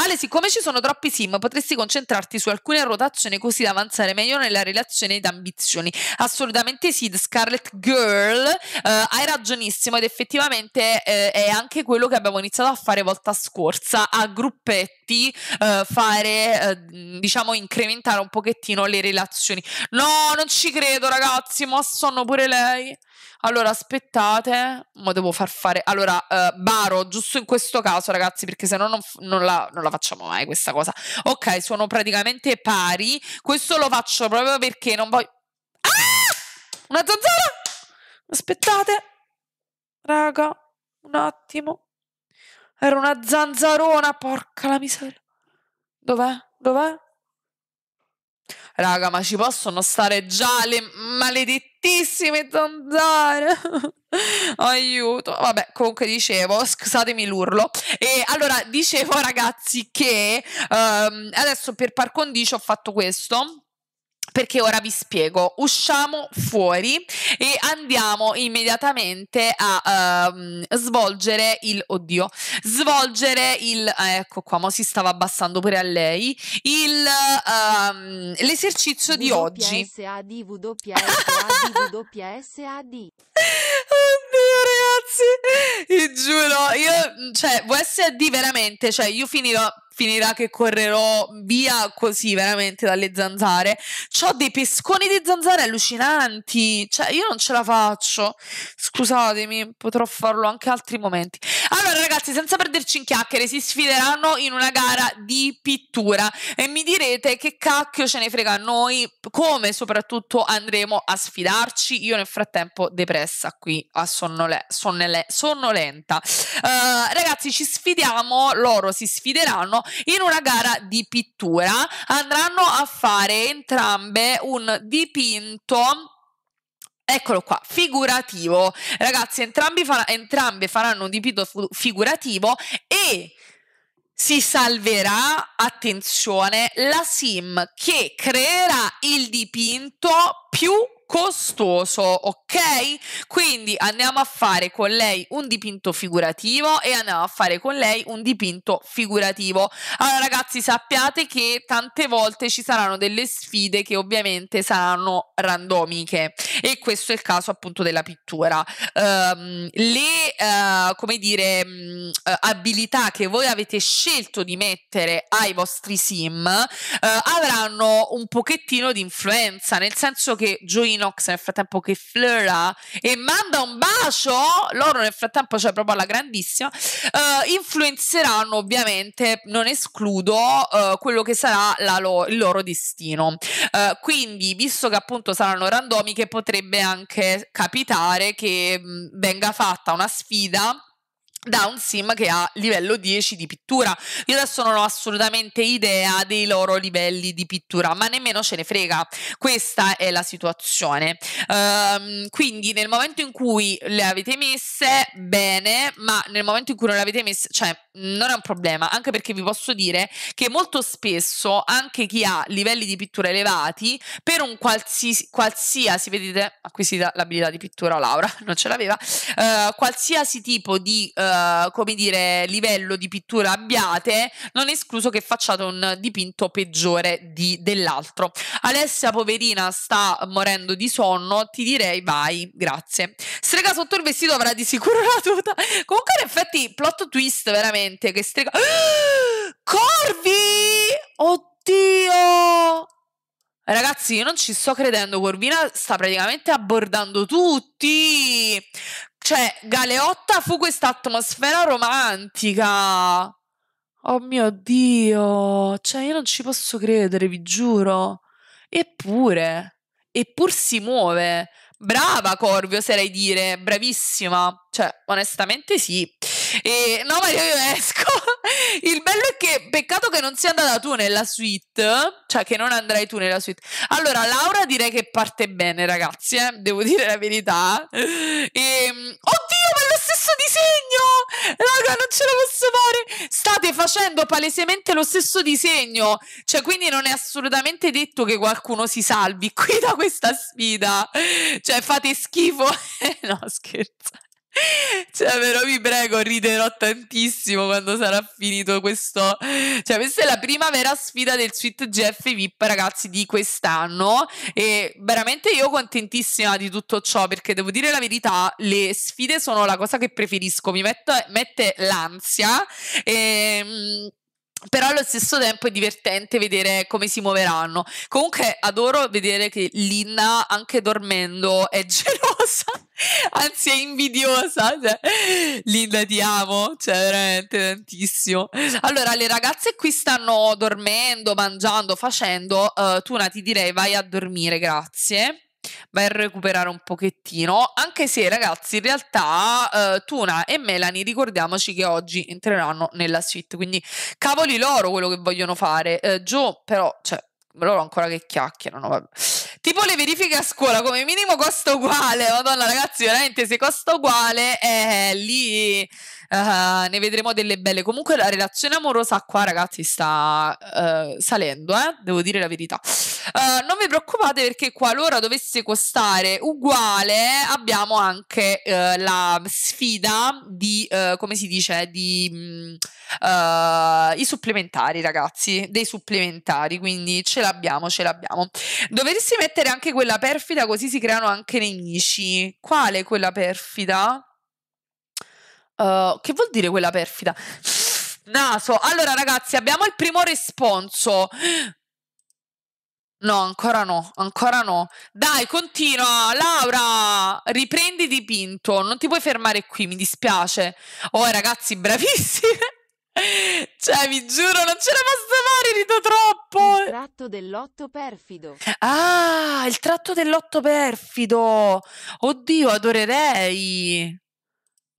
Ale, siccome ci sono troppi sim, potresti concentrarti su alcune rotazioni così da avanzare meglio nella relazione ed ambizioni. Assolutamente sì, The Scarlet Girl, eh, hai ragionissimo ed effettivamente eh, è anche quello che abbiamo iniziato a fare volta scorsa, a gruppetti eh, fare, eh, diciamo, incrementare un pochettino le relazioni. No, non ci credo ragazzi, ma sono pure lei. Allora, aspettate, ma devo far fare. Allora, uh, Baro, giusto in questo caso, ragazzi, perché se no non, non, la, non, la, facciamo mai questa cosa. Ok, sono praticamente pari. Questo lo faccio proprio perché non voglio. Ah! Una zanzara! Aspettate, raga, un attimo. Era una zanzarona, porca la miseria. Dov'è? Dov'è? Raga, ma ci possono stare già le maledettissime zanzare? Aiuto. Vabbè, comunque dicevo, scusatemi l'urlo. E allora dicevo ragazzi che um, adesso per par condicio ho fatto questo perché ora vi spiego, usciamo fuori e andiamo immediatamente a um, svolgere il, oddio, svolgere il, eh, ecco qua, mo si stava abbassando pure a lei, il, um, l'esercizio di oggi. WSAD, WSAD, WSAD. Oddio ragazzi, vi giuro, io, cioè, WSAD veramente, cioè io finirò finirà che correrò via così veramente dalle zanzare. Ho dei pesconi di zanzare allucinanti, cioè io non ce la faccio. Scusatemi, potrò farlo anche altri momenti. Allora ragazzi, senza perderci in chiacchiere, si sfideranno in una gara di pittura e mi direte che cacchio ce ne frega a noi, come soprattutto andremo a sfidarci. Io nel frattempo depressa qui a sonnole, sonnele, sonnolenta. Uh, ragazzi, ci sfidiamo, loro si sfideranno in una gara di pittura andranno a fare entrambe un dipinto Eccolo qua, figurativo. Ragazzi, entrambi far, entrambe faranno un dipinto figurativo e si salverà, attenzione, la sim che creerà il dipinto più costoso, ok? Quindi andiamo a fare con lei un dipinto figurativo e andiamo a fare con lei un dipinto figurativo. Allora ragazzi sappiate che tante volte ci saranno delle sfide che ovviamente saranno randomiche e questo è il caso appunto della pittura. Um, le, uh, come dire, um, abilità che voi avete scelto di mettere ai vostri sim uh, avranno un pochettino di influenza, nel senso che Join Inox nel frattempo che flirta e manda un bacio, loro nel frattempo cioè proprio alla grandissima, uh, influenzeranno ovviamente, non escludo, uh, quello che sarà lo il loro destino. Uh, quindi, visto che appunto saranno randomiche, potrebbe anche capitare che mh, mm, venga fatta una sfida da un sim che ha livello 10 di pittura. Io adesso non ho assolutamente idea dei loro livelli di pittura, ma nemmeno ce ne frega. Questa è la situazione. Um, quindi nel momento in cui le avete messe, bene, ma nel momento in cui non le avete messe, cioè non è un problema, anche perché vi posso dire che molto spesso anche chi ha livelli di pittura elevati, per un qualsiasi, qualsiasi vedete, acquisita l'abilità di pittura Laura, non ce l'aveva, uh, qualsiasi tipo di... Uh, eh, come dire, livello di pittura abbiate, non è escluso che facciate un dipinto peggiore di, dell'altro. Alessia, poverina, sta morendo di sonno, ti direi vai, grazie. Strega sotto il vestito avrà di sicuro la tuta. Comunque, in effetti, plot twist veramente, che strega... Corvi! Oddio! Ragazzi, io non ci sto credendo, Corvina sta praticamente abbordando tutti. Cioè, Galeotta fu questa atmosfera romantica. Oh mio Dio, cioè io non ci posso credere, vi giuro. Eppure, eppur si muove. Brava Corvio, oserei dire, bravissima. Cioè, onestamente sì. E, no, ma io esco. Il bello è che peccato che non sia andata tu nella suite, cioè che non andrai tu nella suite. Allora, Laura direi che parte bene, ragazzi, eh? devo dire la verità. E, ehm, oddio, ma è lo stesso disegno! Raga, non ce la posso fare! State facendo palesemente lo stesso disegno, cioè quindi non è assolutamente detto che qualcuno si salvi qui da questa sfida. Cioè, fate schifo. no, scherzo. Cioè, però vi prego, riderò tantissimo quando sarà finito questo. Cioè, questa è la prima vera sfida del Sweet GF VIP, ragazzi, di quest'anno. E veramente io contentissima di tutto ciò, perché devo dire la verità, le sfide sono la cosa che preferisco. Mi metto, mette l'ansia. E ehm, però allo stesso tempo è divertente vedere come si muoveranno. Comunque adoro vedere che Linna, anche dormendo, è gelosa, anzi è invidiosa. Cioè, Linda ti amo, cioè veramente tantissimo. Allora, le ragazze qui stanno dormendo, mangiando, facendo. Uh, eh, Tuna ti direi vai a dormire, grazie va a recuperare un pochettino. Anche se, ragazzi, in realtà eh, Tuna e Melanie ricordiamoci che oggi entreranno nella suite. Quindi, cavoli loro quello che vogliono fare. Eh, Joe, però, cioè, loro ancora che chiacchierano. Vabbè. Tipo le verifiche a scuola, come minimo costa uguale. Madonna, ragazzi, veramente se costa uguale, eh, lì Uh, ne vedremo delle belle. Comunque la relazione amorosa qua, ragazzi, sta uh, salendo, eh? devo dire la verità. Uh, non vi preoccupate perché qualora dovesse costare uguale, abbiamo anche la sfida di, come si dice, di mm, i supplementari, ragazzi, dei supplementari, quindi ce l'abbiamo, ce l'abbiamo. Dovresti mettere anche quella perfida così si creano anche nemici. Quale quella perfida? Eh, che vuol dire quella perfida? Naso. Allora, ragazzi, abbiamo il primo responso. No, ancora no, ancora no. Dai, continua, Laura, riprendi dipinto, non ti puoi fermare qui, mi dispiace. Oh, ragazzi, bravissime. Cioè, vi giuro, non ce la posso fare, rido troppo. Il tratto dell'otto perfido. Ah, il tratto dell'otto perfido. Oddio, adorerei.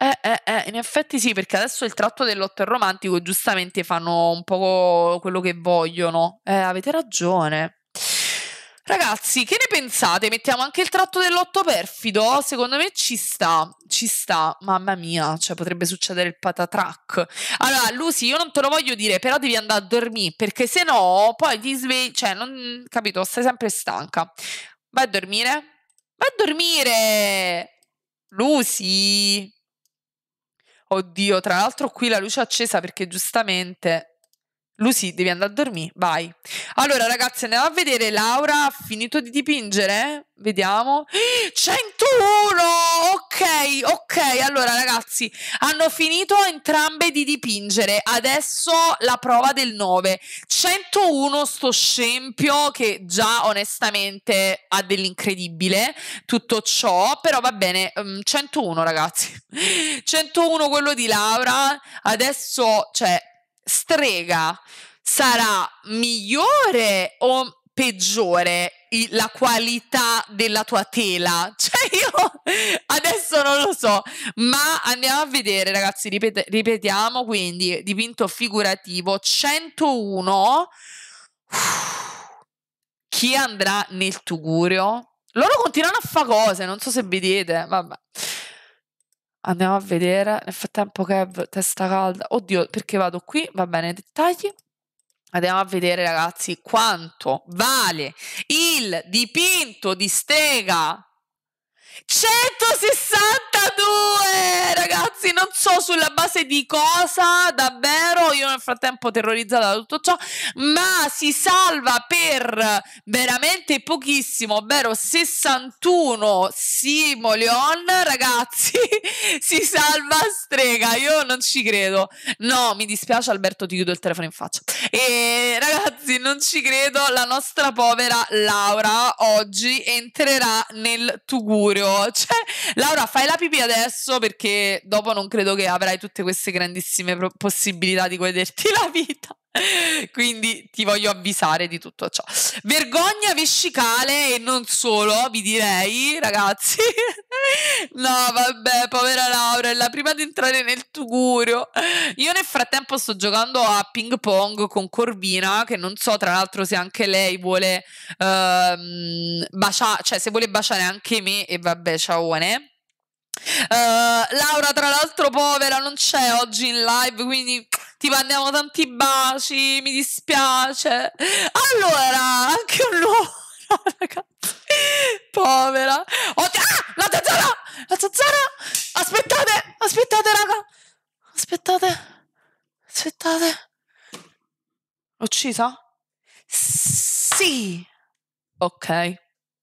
Eh, eh, eh, in effetti sì, perché adesso il tratto dell'otto è romantico giustamente fanno un po' quello che vogliono. Eh, avete ragione. Ragazzi, che ne pensate? Mettiamo anche il tratto dell'otto perfido? Secondo me ci sta, ci sta. Mamma mia, cioè potrebbe succedere il patatrack. Allora, Lucy, io non te lo voglio dire, però devi andare a dormire, perché se no poi ti svegli... Cioè, non... Capito, stai sempre stanca. Vai a dormire? Vai a dormire! Lucy! Oddio, tra l'altro qui la luce è accesa perché giustamente Lucy, devi andare a dormire, vai. Allora, ragazzi, andiamo a vedere. Laura ha finito di dipingere? Vediamo. 101! Ok, ok. Allora, ragazzi, hanno finito entrambe di dipingere. Adesso la prova del 9. 101 sto scempio che già onestamente ha dell'incredibile tutto ciò, però va bene. 101, mm, ragazzi. 101 quello di Laura. Adesso, cioè, strega sarà migliore o peggiore la qualità della tua tela. Cioè io adesso non lo so, ma andiamo a vedere ragazzi, ripet- ripetiamo quindi dipinto figurativo 101 chi andrà nel Tugurio? Loro continuano a fare cose, non so se vedete, vabbè. Andiamo a vedere. Nel frattempo Kev, testa calda. Oddio, perché vado qui? Va bene, dettagli. Andiamo a vedere ragazzi quanto vale il dipinto di Stega 162 ragazzi non so sulla base di cosa davvero io nel frattempo terrorizzata da tutto ciò ma si salva per veramente pochissimo ovvero 61 Simoleon ragazzi si salva strega io non ci credo no mi dispiace Alberto ti chiudo il telefono in faccia e ragazzi non ci credo la nostra povera Laura oggi entrerà nel Tugurio cioè, Laura, fai la pipì adesso perché dopo non credo che avrai tutte queste grandissime possibilità di goderti la vita. Quindi ti voglio avvisare di tutto ciò. Vergogna vescicale e non solo, vi direi, ragazzi. no, vabbè, povera Laura, è la prima di entrare nel tugurio. Io nel frattempo sto giocando a ping pong con Corvina, che non so tra l'altro se anche lei vuole ehm, baciare, cioè se vuole baciare anche me e vabbè, ciaone. Uh, eh, Laura, tra l'altro, povera, non c'è oggi in live, quindi ti mandiamo tanti baci, mi dispiace. Allora, anche un'ora, ragazzi. Povera. Oh, ah, la zanzara! La zanzara! Aspettate, aspettate, raga. Aspettate. Aspettate. Uccisa? Sì. Ok.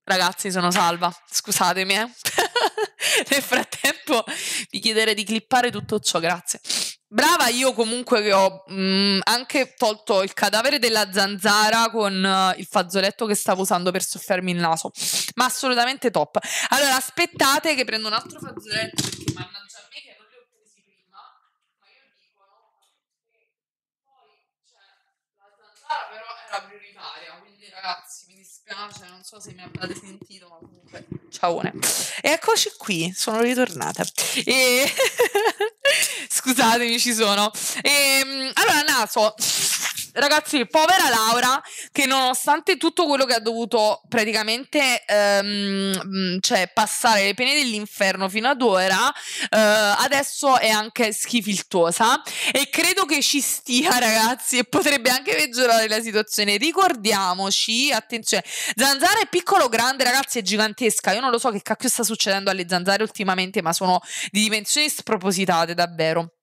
Ragazzi, sono salva. Scusatemi, eh. Nel frattempo vi chiederei di clippare tutto ciò, grazie. Brava, io comunque ho mh, mm, anche tolto il cadavere della zanzara con uh, il fazzoletto che stavo usando per soffiarmi il naso. Ma assolutamente top. Allora, aspettate che prendo un altro fazzoletto perché mannaggia a me che non li ho presi prima. Ma io dico no, poi cioè, la zanzara però era prioritaria, quindi ragazzi, mi dispiace, non so se mi avete sentito, ma comunque. ciao. E eccoci qui, sono ritornata. E... Scusatemi, ci sono. E... Ehm, allora, Naso ragazzi, povera Laura, che nonostante tutto quello che ha dovuto praticamente ehm, mm, cioè, passare le pene dell'inferno fino ad ora, eh, adesso è anche schifiltosa e credo che ci stia, ragazzi, e potrebbe anche peggiorare la situazione. Ricordiamoci, attenzione, zanzara è piccolo, grande, ragazzi, è gigantesca. Io non lo so che cacchio sta succedendo alle zanzare ultimamente, ma sono di dimensioni spropositate, davvero.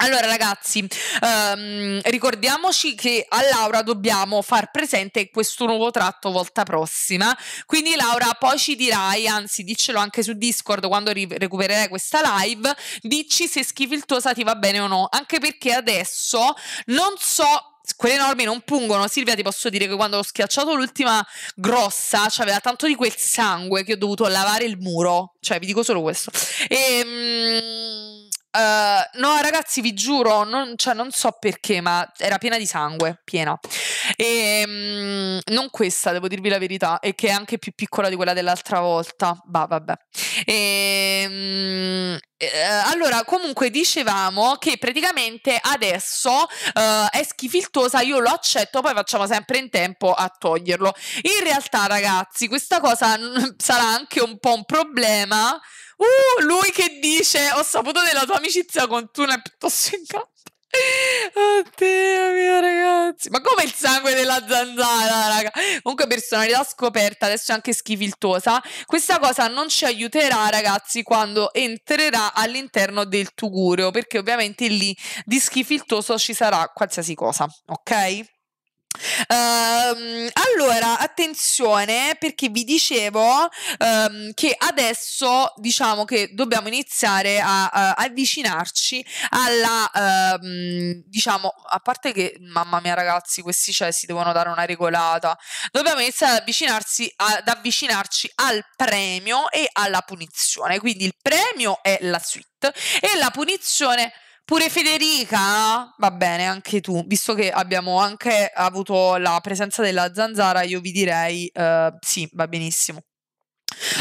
Allora ragazzi, um, ricordiamoci che a Laura dobbiamo far presente questo nuovo tratto volta prossima, quindi Laura poi ci dirai, anzi diccelo anche su Discord quando ri- recupererai questa live, dici se schifiltosa ti va bene o no, anche perché adesso non so quelle norme non pungono. Silvia, ti posso dire che quando ho schiacciato l'ultima grossa, c'aveva tanto di quel sangue che ho dovuto lavare il muro. Cioè, vi dico solo questo. E. Ehm, Ehm, no, ragazzi, vi giuro, non, cioè, non, so perché, ma era piena di sangue, piena. E um, non questa, devo dirvi la verità, e che è anche più piccola di quella dell'altra volta. Bah, vabbè. E, um, eh, allora, comunque dicevamo che praticamente adesso uh, è schifiltosa, io lo accetto, poi facciamo sempre in tempo a toglierlo. In realtà, ragazzi, questa cosa sarà anche un po' un problema Uh, lui che dice: Ho saputo della tua amicizia con Tuna è piuttosto in campo. Oddio mio ragazzi, ma come il sangue della zanzara, raga. Comunque personalità scoperta, adesso è anche schifiltosa. Questa cosa non ci aiuterà, ragazzi, quando entrerà all'interno del tugurio, perché ovviamente lì di schifiltoso ci sarà qualsiasi cosa, ok? Um, allora, attenzione perché vi dicevo um, che adesso diciamo che dobbiamo iniziare a, a avvicinarci alla, um, diciamo, a parte che, mamma mia ragazzi, questi cessi devono dare una regolata, dobbiamo iniziare ad, avvicinarsi, ad avvicinarci al premio e alla punizione. Quindi il premio è la suite e la punizione è Pure Federica, va bene, anche tu, visto che abbiamo anche avuto la presenza della zanzara, io vi direi uh, sì, va benissimo.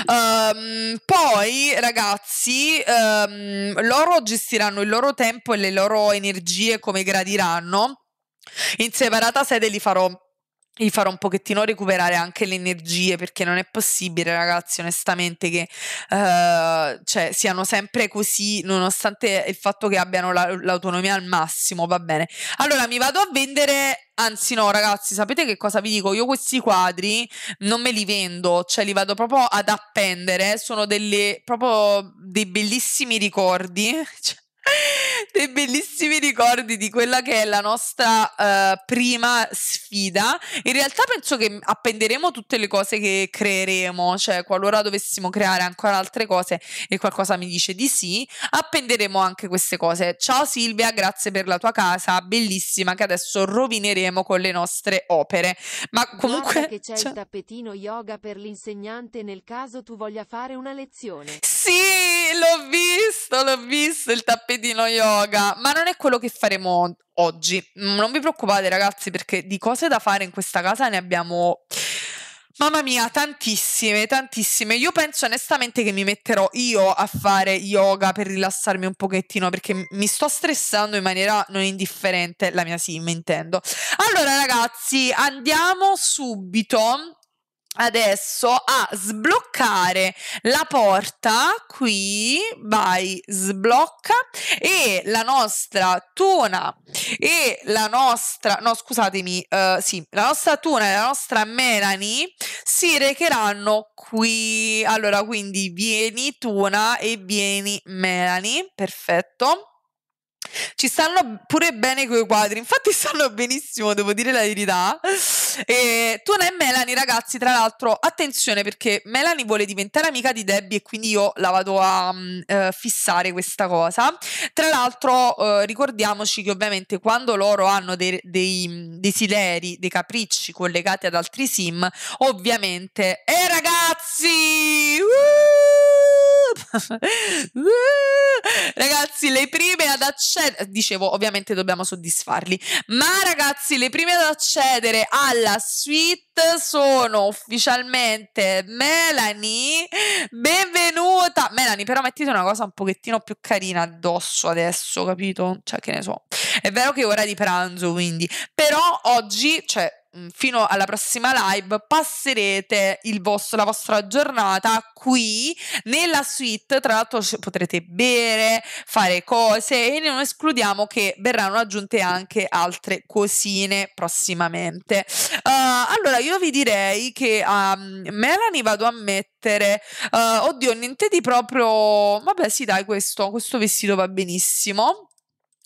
Um, poi ragazzi, um, loro gestiranno il loro tempo e le loro energie come gradiranno. In separata sede li farò gli farò un pochettino recuperare anche le energie perché non è possibile ragazzi onestamente che uh, cioè, siano sempre così nonostante il fatto che abbiano la, l'autonomia al massimo va bene allora mi vado a vendere anzi no ragazzi sapete che cosa vi dico io questi quadri non me li vendo cioè li vado proprio ad appendere sono delle, proprio dei bellissimi ricordi cioè, dei bellissimi ricordi di quella che è la nostra uh, prima sfida. In realtà penso che appenderemo tutte le cose che creeremo, cioè qualora dovessimo creare ancora altre cose e qualcosa mi dice di sì, appenderemo anche queste cose. Ciao Silvia, grazie per la tua casa bellissima che adesso rovineremo con le nostre opere. Ma comunque Guarda che c'è cioè... il tappetino yoga per l'insegnante nel caso tu voglia fare una lezione. Sì, l'ho visto, l'ho visto il tappetino yoga yoga, ma non è quello che faremo oggi. Mm, non vi preoccupate ragazzi perché di cose da fare in questa casa ne abbiamo... Mamma mia, tantissime, tantissime. Io penso onestamente che mi metterò io a fare yoga per rilassarmi un pochettino perché mi sto stressando in maniera non indifferente, la mia sim, intendo. Allora ragazzi, andiamo subito adesso a sbloccare la porta qui vai sblocca e la nostra tuna e la nostra no scusatemi uh, sì la nostra tuna e la nostra Melanie si recheranno qui allora quindi vieni tuna e vieni Melanie perfetto ci stanno pure bene quei quadri, infatti stanno benissimo, devo dire la verità. E Tuna e Melanie, ragazzi, tra l'altro, attenzione perché Melanie vuole diventare amica di Debbie e quindi io la vado a uh, fissare questa cosa. Tra l'altro, uh, ricordiamoci che ovviamente quando loro hanno dei, dei mm, desideri, dei capricci collegati ad altri sim, ovviamente... E eh, ragazzi! Uh! ragazzi, le prime ad accedere, dicevo, ovviamente dobbiamo soddisfarli, ma ragazzi, le prime ad accedere alla suite sono ufficialmente Melanie, benvenuta. Melanie, però mettete una cosa un pochettino più carina addosso adesso, capito? Cioè, che ne so. È vero che è ora di pranzo, quindi, però oggi, cioè Mm, fino alla prossima live passerete vostro, la vostra giornata qui nella suite. Tra l'altro potrete bere, fare cose e non escludiamo che verranno aggiunte anche altre cosine prossimamente. Uh, allora io vi direi che a um, ehm, Melanie vado a mettere, uh, oddio, niente di proprio, vabbè sì dai questo, questo vestito va benissimo.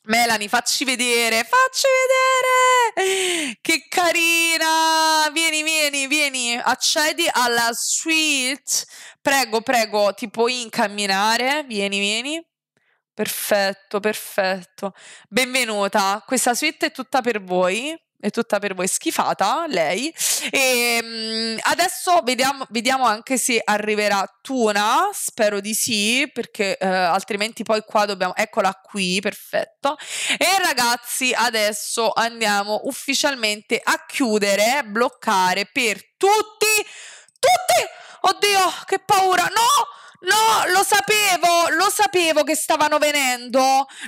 Melanie, facci vedere, facci vedere! Che carina! Vieni, vieni, vieni, accedi alla suite. Prego, prego, ti puoi incamminare. Vieni, vieni. Perfetto, perfetto. Benvenuta. Questa suite è tutta per voi è tutta per voi schifata lei e ehm, adesso vediamo, vediamo anche se arriverà Tuna spero di sì perché eh, altrimenti poi qua dobbiamo eccola qui perfetto e ragazzi adesso andiamo ufficialmente a chiudere bloccare per tutti tutti oddio che paura no No, lo sapevo, lo sapevo che stavano venendo.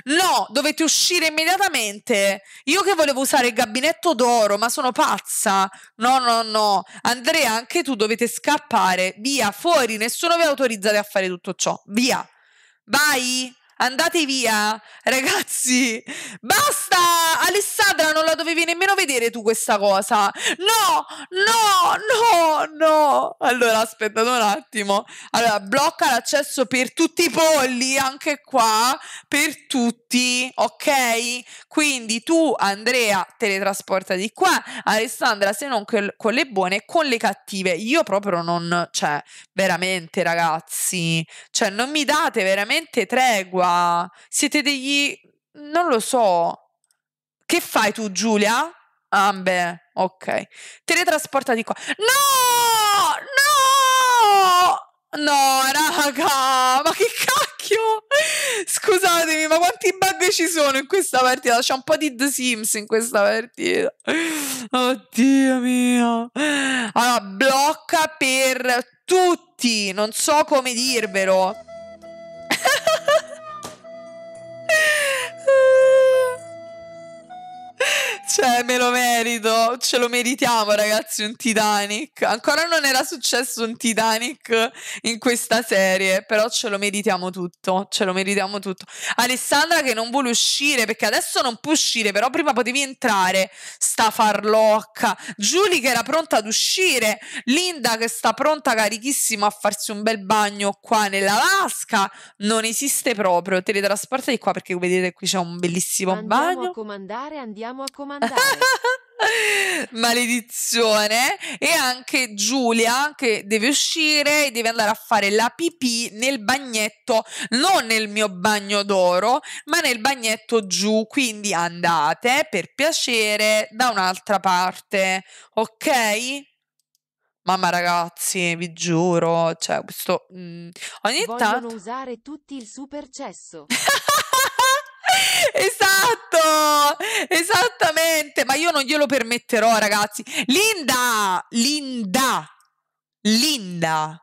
No, dovete uscire immediatamente. Io che volevo usare il gabinetto d'oro, ma sono pazza. No, no, no. Andrea, anche tu dovete scappare. Via, fuori, nessuno vi ha autorizzato a fare tutto ciò. Via. Vai andate via, ragazzi. Basta! Alessandra, non la dovevi nemmeno vedere tu questa cosa. No, no, no, no. Allora, aspettate un attimo. Allora, blocca l'accesso per tutti i polli, anche qua, per tutti, ok? Quindi tu, Andrea, teletrasporta di qua. Alessandra, se non con le buone, con le cattive. Io proprio non, cioè, veramente, ragazzi, cioè, non mi date veramente tregua. Siete degli... non lo so. Che fai tu, Giulia? Ah, beh, ok. Teletrasporta di qua. No! No! No, raga! Ma che cacchio! Scusatemi, ma quanti bug ci sono in questa partita? C'è un po' di The Sims in questa partita. Oddio mio. Allora, blocca per tutti. Non so come dirvelo. Cioè, me lo merito, ce lo meritiamo ragazzi un Titanic. Ancora non era successo un Titanic in questa serie, però ce lo meritiamo tutto, ce lo meritiamo tutto. Alessandra che non vuole uscire, perché adesso non può uscire, però prima potevi entrare, sta farlocca. Giulia che era pronta ad uscire, Linda che sta pronta carichissima a farsi un bel bagno qua nell'Alaska, non esiste proprio. Teletrasportati qua perché vedete qui c'è un bellissimo andiamo bagno. Andiamo a comandare, andiamo a comandare. Maledizione e anche Giulia che deve uscire e deve andare a fare la pipì nel bagnetto, non nel mio bagno d'oro, ma nel bagnetto giù, quindi andate per piacere da un'altra parte, ok? Mamma ragazzi, vi giuro, cioè questo mh, mm, ogni Vogliono tanto usare tutti il supercesso. Esatto, esattamente, ma io non glielo permetterò, ragazzi. Linda, Linda, Linda.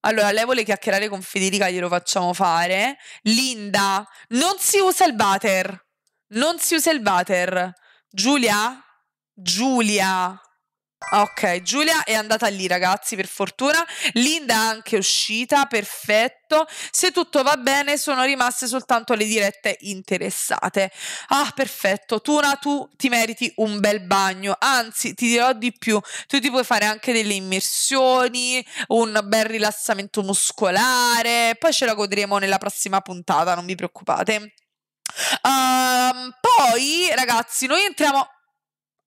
Allora, lei vuole chiacchierare con Federica, glielo facciamo fare. Linda, non si usa il butter. Non si usa il butter. Giulia? Giulia. Ok, Giulia è andata lì ragazzi, per fortuna. Linda è anche uscita, perfetto. Se tutto va bene sono rimaste soltanto le dirette interessate. Ah, perfetto. Tuna, tu ti meriti un bel bagno. Anzi, ti dirò di più. Tu ti puoi fare anche delle immersioni, un bel rilassamento muscolare. Poi ce la godremo nella prossima puntata, non vi preoccupate. Um, poi ragazzi, noi entriamo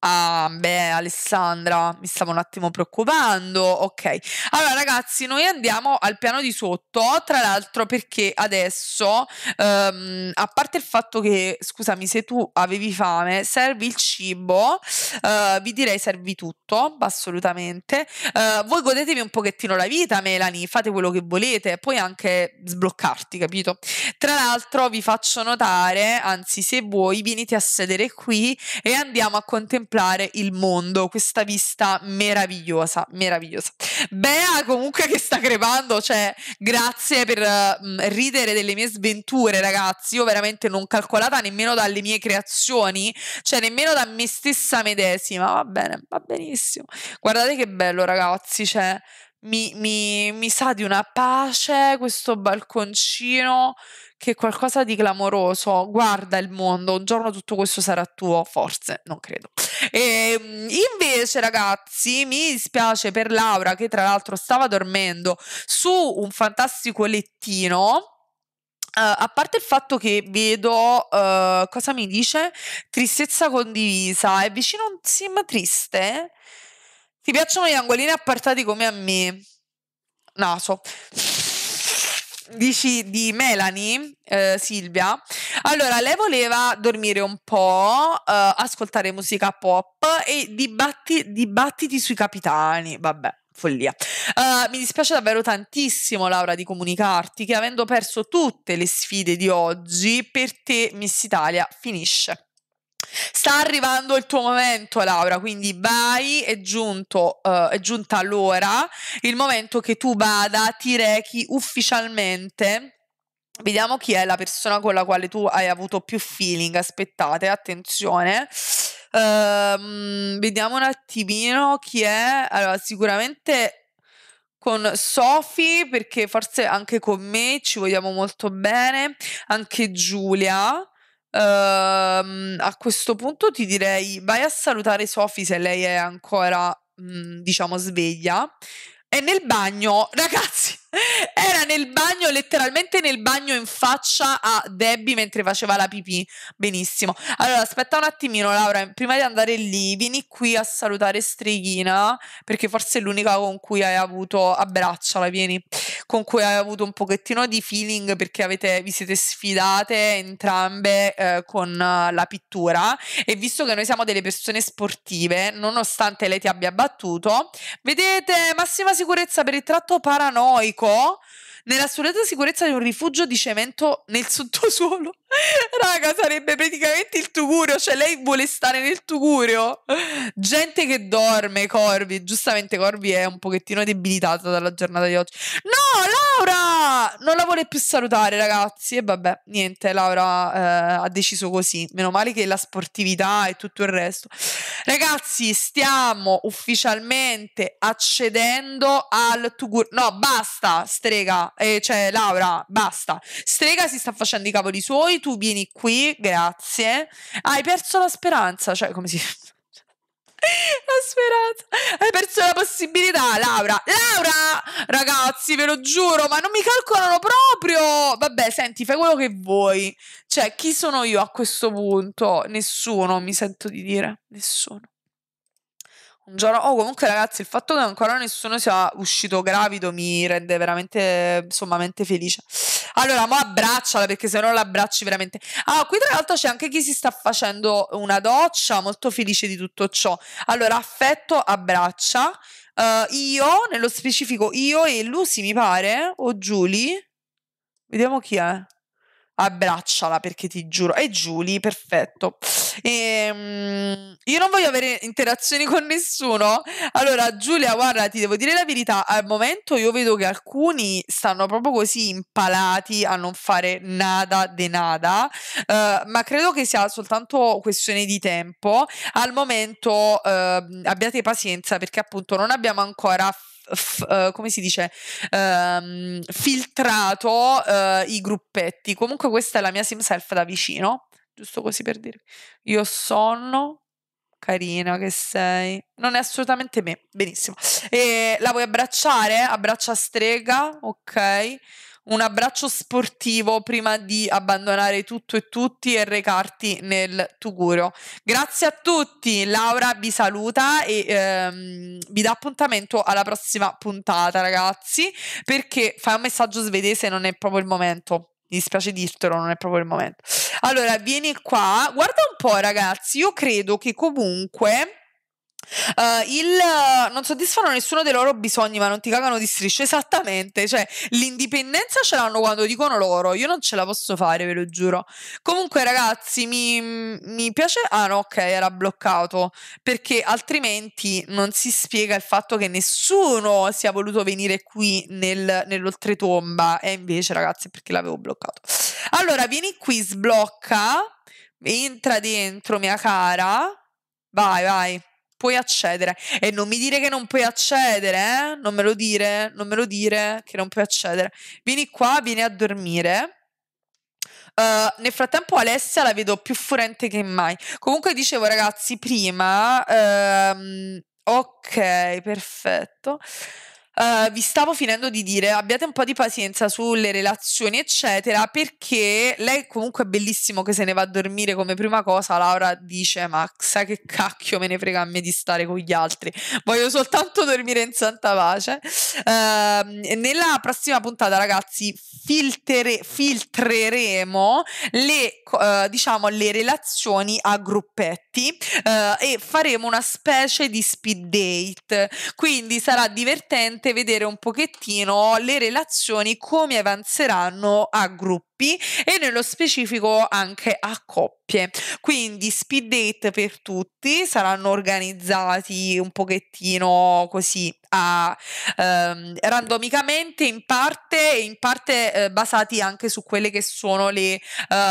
Ah, beh, Alessandra, mi stavo un attimo preoccupando. Ok, allora ragazzi, noi andiamo al piano di sotto. Tra l'altro, perché adesso, um, a parte il fatto che, scusami, se tu avevi fame, servi il cibo, uh, vi direi servi tutto, assolutamente. Uh, voi godetevi un pochettino la vita, Melanie, fate quello che volete, puoi anche sbloccarti, capito? Tra l'altro, vi faccio notare, anzi, se vuoi, venite a sedere qui e andiamo a contemplare contemplare il mondo, questa vista meravigliosa, meravigliosa. Bea comunque che sta crepando, cioè grazie per uh, ridere delle mie sventure ragazzi, io veramente non calcolata nemmeno dalle mie creazioni, cioè nemmeno da me stessa medesima, va bene, va benissimo. Guardate che bello ragazzi, cioè mi, mi, mi, sa di una pace questo balconcino che è qualcosa di clamoroso. Guarda il mondo, un giorno tutto questo sarà tuo, forse, non credo. E, ehm, invece, ragazzi, mi dispiace per Laura che tra l'altro stava dormendo su un fantastico lettino. Uh, a parte il fatto che vedo, uh, cosa mi dice? Tristezza condivisa, è vicino a un sim triste? Ti piacciono gli angolini appartati come a me? Naso dici di Melanie, eh, Silvia. Allora, lei voleva dormire un po', eh, ascoltare musica pop e dibatti, dibattiti sui capitani. Vabbè follia. Uh, mi dispiace davvero tantissimo, Laura, di comunicarti che avendo perso tutte le sfide di oggi, per te Miss Italia finisce. Sta arrivando il tuo momento, Laura, quindi vai, è, giunto, uh, è giunta l'ora, il momento che tu vada, ti rechi ufficialmente Vediamo chi è la persona con la quale tu hai avuto più feeling. Aspettate, attenzione. Ehm, vediamo un attimino chi è. Allora, sicuramente con Sofi, perché forse anche con me ci vogliamo molto bene. Anche Giulia. Uh, a questo punto ti direi vai a salutare Sofi se lei è ancora, mh, mhmm, diciamo, sveglia. E nel bagno, ragazzi, Era nel bagno, letteralmente nel bagno in faccia a Debbie mentre faceva la pipì. Benissimo. Allora, aspetta un attimino, Laura, prima di andare lì, vieni qui a salutare Streghina, perché forse è l'unica con cui hai avuto abbracciala, vieni, con cui hai avuto un pochettino di feeling perché avete, vi siete sfidate entrambe eh, con eh, la pittura e visto che noi siamo delle persone sportive, nonostante lei ti abbia battuto, vedete massima sicurezza per il tratto paranoico call nell'assoluta sicurezza di un rifugio di cemento nel sottosuolo. Raga, sarebbe praticamente il tugurio, cioè lei vuole stare nel tugurio. Gente che dorme, Corvi, giustamente Corvi è un pochettino debilitata dalla giornata di oggi. No, Laura! Non la vuole più salutare, ragazzi. E vabbè, niente, Laura eh, ha deciso così. Meno male che la sportività e tutto il resto. Ragazzi, stiamo ufficialmente accedendo al tugurio. No, basta, strega eh, cioè Laura, basta. Strega si sta facendo i cavoli suoi, tu vieni qui, grazie. Hai perso la speranza, cioè come si... La speranza. Hai perso la possibilità, Laura. Laura! Ragazzi, ve lo giuro, ma non mi calcolano proprio. Vabbè, senti, fai quello che vuoi. Cioè, chi sono io a questo punto? Nessuno, mi sento di dire. Nessuno un giorno. Oh, comunque, ragazzi, il fatto che ancora nessuno sia uscito gravido mi rende veramente sommamente felice. Allora, mo abbracciala perché se no l'abbracci veramente. Ah, qui tra l'altro c'è anche chi si sta facendo una doccia, molto felice di tutto ciò. Allora, affetto, abbraccia. Uh, io, nello specifico, io e Lucy, mi pare, o Julie. Vediamo chi è abbracciala perché ti giuro. E Giulia, perfetto. Ehm, io non voglio avere interazioni con nessuno. Allora, Giulia, guarda, ti devo dire la verità. Al momento io vedo che alcuni stanno proprio così impalati a non fare nada de nada, eh, ma credo che sia soltanto questione di tempo. Al momento eh, abbiate pazienza perché appunto non abbiamo ancora f- uh, come si dice, um, filtrato uh, i gruppetti. Comunque questa è la mia sim self da vicino, giusto così per dirvi. Io sonno, carina che sei. Non è assolutamente me, benissimo. E la vuoi abbracciare? Abbraccia strega, ok un abbraccio sportivo prima di abbandonare tutto e tutti e recarti nel Tuguro. Grazie a tutti, Laura vi saluta e ehm, vi dà appuntamento alla prossima puntata, ragazzi, perché fai un messaggio svedese, non è proprio il momento. Mi dispiace dirtelo, non è proprio il momento. Allora, vieni qua. Guarda un po', ragazzi. Io credo che comunque Uh, il, eh, non soddisfano nessuno dei loro bisogni, ma non ti cagano di striscia. Esattamente, cioè l'indipendenza ce l'hanno quando dicono loro. Io non ce la posso fare, ve lo giuro. Comunque, ragazzi, mi, mi piace. Ah, no, ok, era bloccato perché altrimenti non si spiega il fatto che nessuno sia voluto venire qui nel, nell'oltretomba. E invece, ragazzi, perché l'avevo bloccato. Allora, vieni qui, sblocca, entra dentro, mia cara. Vai, vai puoi accedere. E non mi dire che non puoi accedere, eh? Non me lo dire, non me lo dire che non puoi accedere. Vieni qua, vieni a dormire. Uh, nel frattempo Alessia la vedo più furente che mai. Comunque dicevo ragazzi, prima... Uh, ok, perfetto. Eh, vi stavo finendo di dire abbiate un po' di pazienza sulle relazioni, eccetera, perché lei comunque è bellissimo che se ne va a dormire come prima cosa. Laura dice: Ma sai che cacchio me ne frega a me di stare con gli altri, voglio soltanto dormire in santa pace. Uh, nella prossima puntata, ragazzi, filtere, filtreremo le, uh, diciamo, le relazioni a gruppetto effetti eh, e faremo una specie di speed date, quindi sarà divertente vedere un pochettino le relazioni come avanzeranno a gruppo e nello specifico anche a coppie. Quindi speed date per tutti saranno organizzati un pochettino così a, ehm, randomicamente in parte e in parte eh, basati anche su quelle che sono le eh,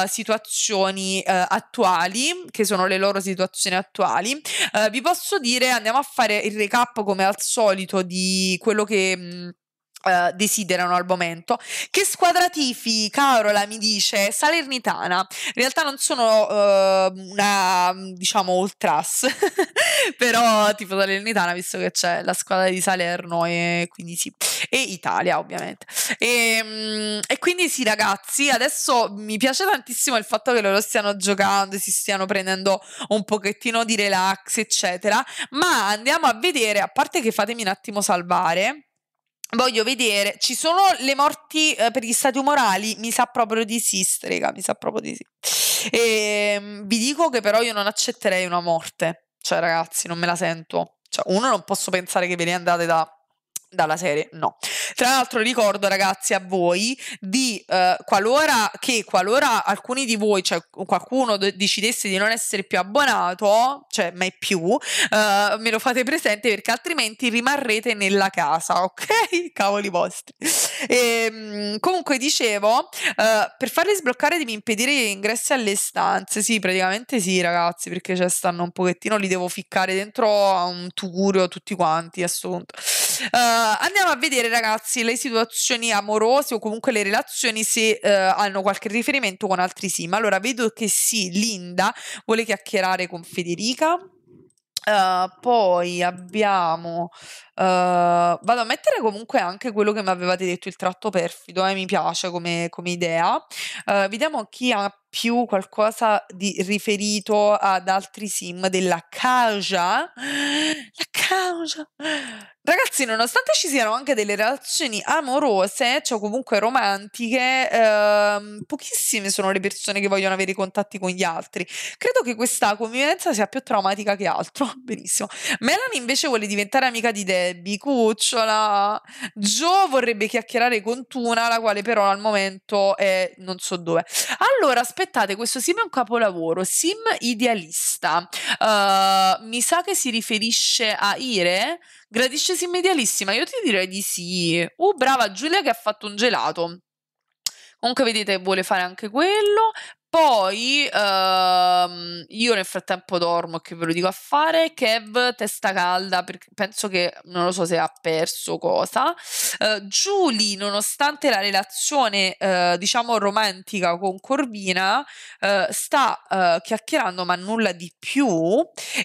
situazioni eh, attuali, che sono le loro situazioni attuali. Eh, vi posso dire, andiamo a fare il recap come al solito di quello che mh, mm, eh, desiderano al momento. Che squadra tifi, Carola mi dice Salernitana. In realtà non sono uh, una, diciamo, ultras, però tipo Salernitana, visto che c'è la squadra di Salerno e quindi sì, e Italia ovviamente. E, ehm, e quindi sì ragazzi, adesso mi piace tantissimo il fatto che loro stiano giocando, si stiano prendendo un pochettino di relax, eccetera, ma andiamo a vedere, a parte che fatemi un attimo salvare Voglio vedere, ci sono le morti eh, per gli stati umorali? Mi sa proprio di sì, strega, mi sa proprio di sì. E, ehm, vi dico che però io non accetterei una morte, cioè ragazzi, non me la sento. Cioè, uno non posso pensare che ve ne andate da dalla serie no. Tra l'altro ricordo ragazzi a voi di eh, qualora che qualora alcuni di voi, cioè qualcuno de- decidesse di non essere più abbonato, cioè mai più, eh, me lo fate presente perché altrimenti rimarrete nella casa, ok? Cavoli vostri. E, ehm, comunque dicevo, eh, per farli sbloccare devi impedire gli ingressi alle stanze, sì praticamente sì ragazzi perché cioè stanno un pochettino, li devo ficcare dentro a un tugurio tutti quanti assunto Uh, andiamo a vedere, ragazzi, le situazioni amorose o comunque le relazioni se uh, hanno qualche riferimento con altri sim. Allora, vedo che sì, Linda vuole chiacchierare con Federica. Uh, poi abbiamo Uhm, vado a mettere comunque anche quello che mi avevate detto, il tratto perfido, eh, mi piace come, come idea. Uh, vediamo chi ha più qualcosa di riferito ad altri sim della Kaja. La Kaja. Ragazzi, nonostante ci siano anche delle relazioni amorose, cioè comunque romantiche, ehm, pochissime sono le persone che vogliono avere contatti con gli altri. Credo che questa convivenza sia più traumatica che altro. Benissimo. Melanie invece vuole diventare amica di De bicucciola. Joe vorrebbe chiacchierare con Tuna, la quale però al momento è non so dove. Allora, aspettate, questo sim è un capolavoro, sim idealista. Uh, mi sa che si riferisce a Ire? Gradisce sim idealissima? Io ti direi di sì. Uh, brava Giulia che ha fatto un gelato. Comunque vedete vuole fare anche quello. Poi ehm, io nel frattempo dormo, che ve lo dico a fare. Kev, testa calda, perché penso che non lo so se ha perso cosa. Eh, Julie, nonostante la relazione, eh, diciamo, romantica con Corvina, eh, sta eh, chiacchierando, ma nulla di più.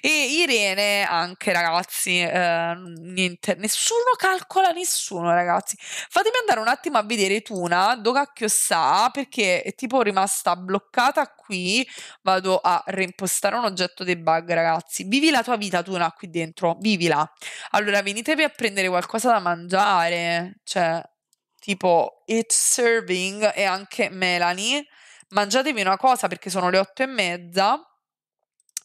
E Irene, anche ragazzi, eh, niente, nessuno calcola nessuno, ragazzi. Fatemi andare un attimo a vedere Tuna, dove cacchio sta, perché è tipo rimasta bloccata bloccata qui, vado a reimpostare un oggetto debug, ragazzi. Vivi la tua vita tu, qui dentro, vivila. Allora, venitevi a prendere qualcosa da mangiare, cioè, tipo it's Serving e anche Melanie. Mangiatevi una cosa perché sono le otto e mezza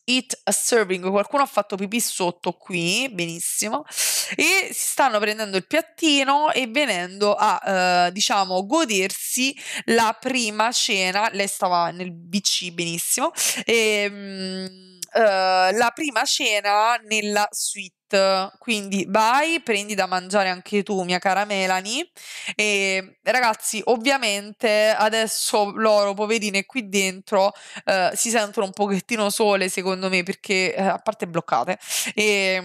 eat a serving. Qualcuno ha fatto pipì sotto qui, benissimo. E si stanno prendendo il piattino e venendo a, eh, diciamo, godersi la prima cena. Lei stava nel BC, benissimo. E, mm, eh, la prima cena nella suite. Quindi vai, prendi da mangiare anche tu, mia cara Melanie. E ragazzi, ovviamente adesso loro, poverine, qui dentro eh, si sentono un pochettino sole, secondo me, perché eh, a parte bloccate, e, ehm,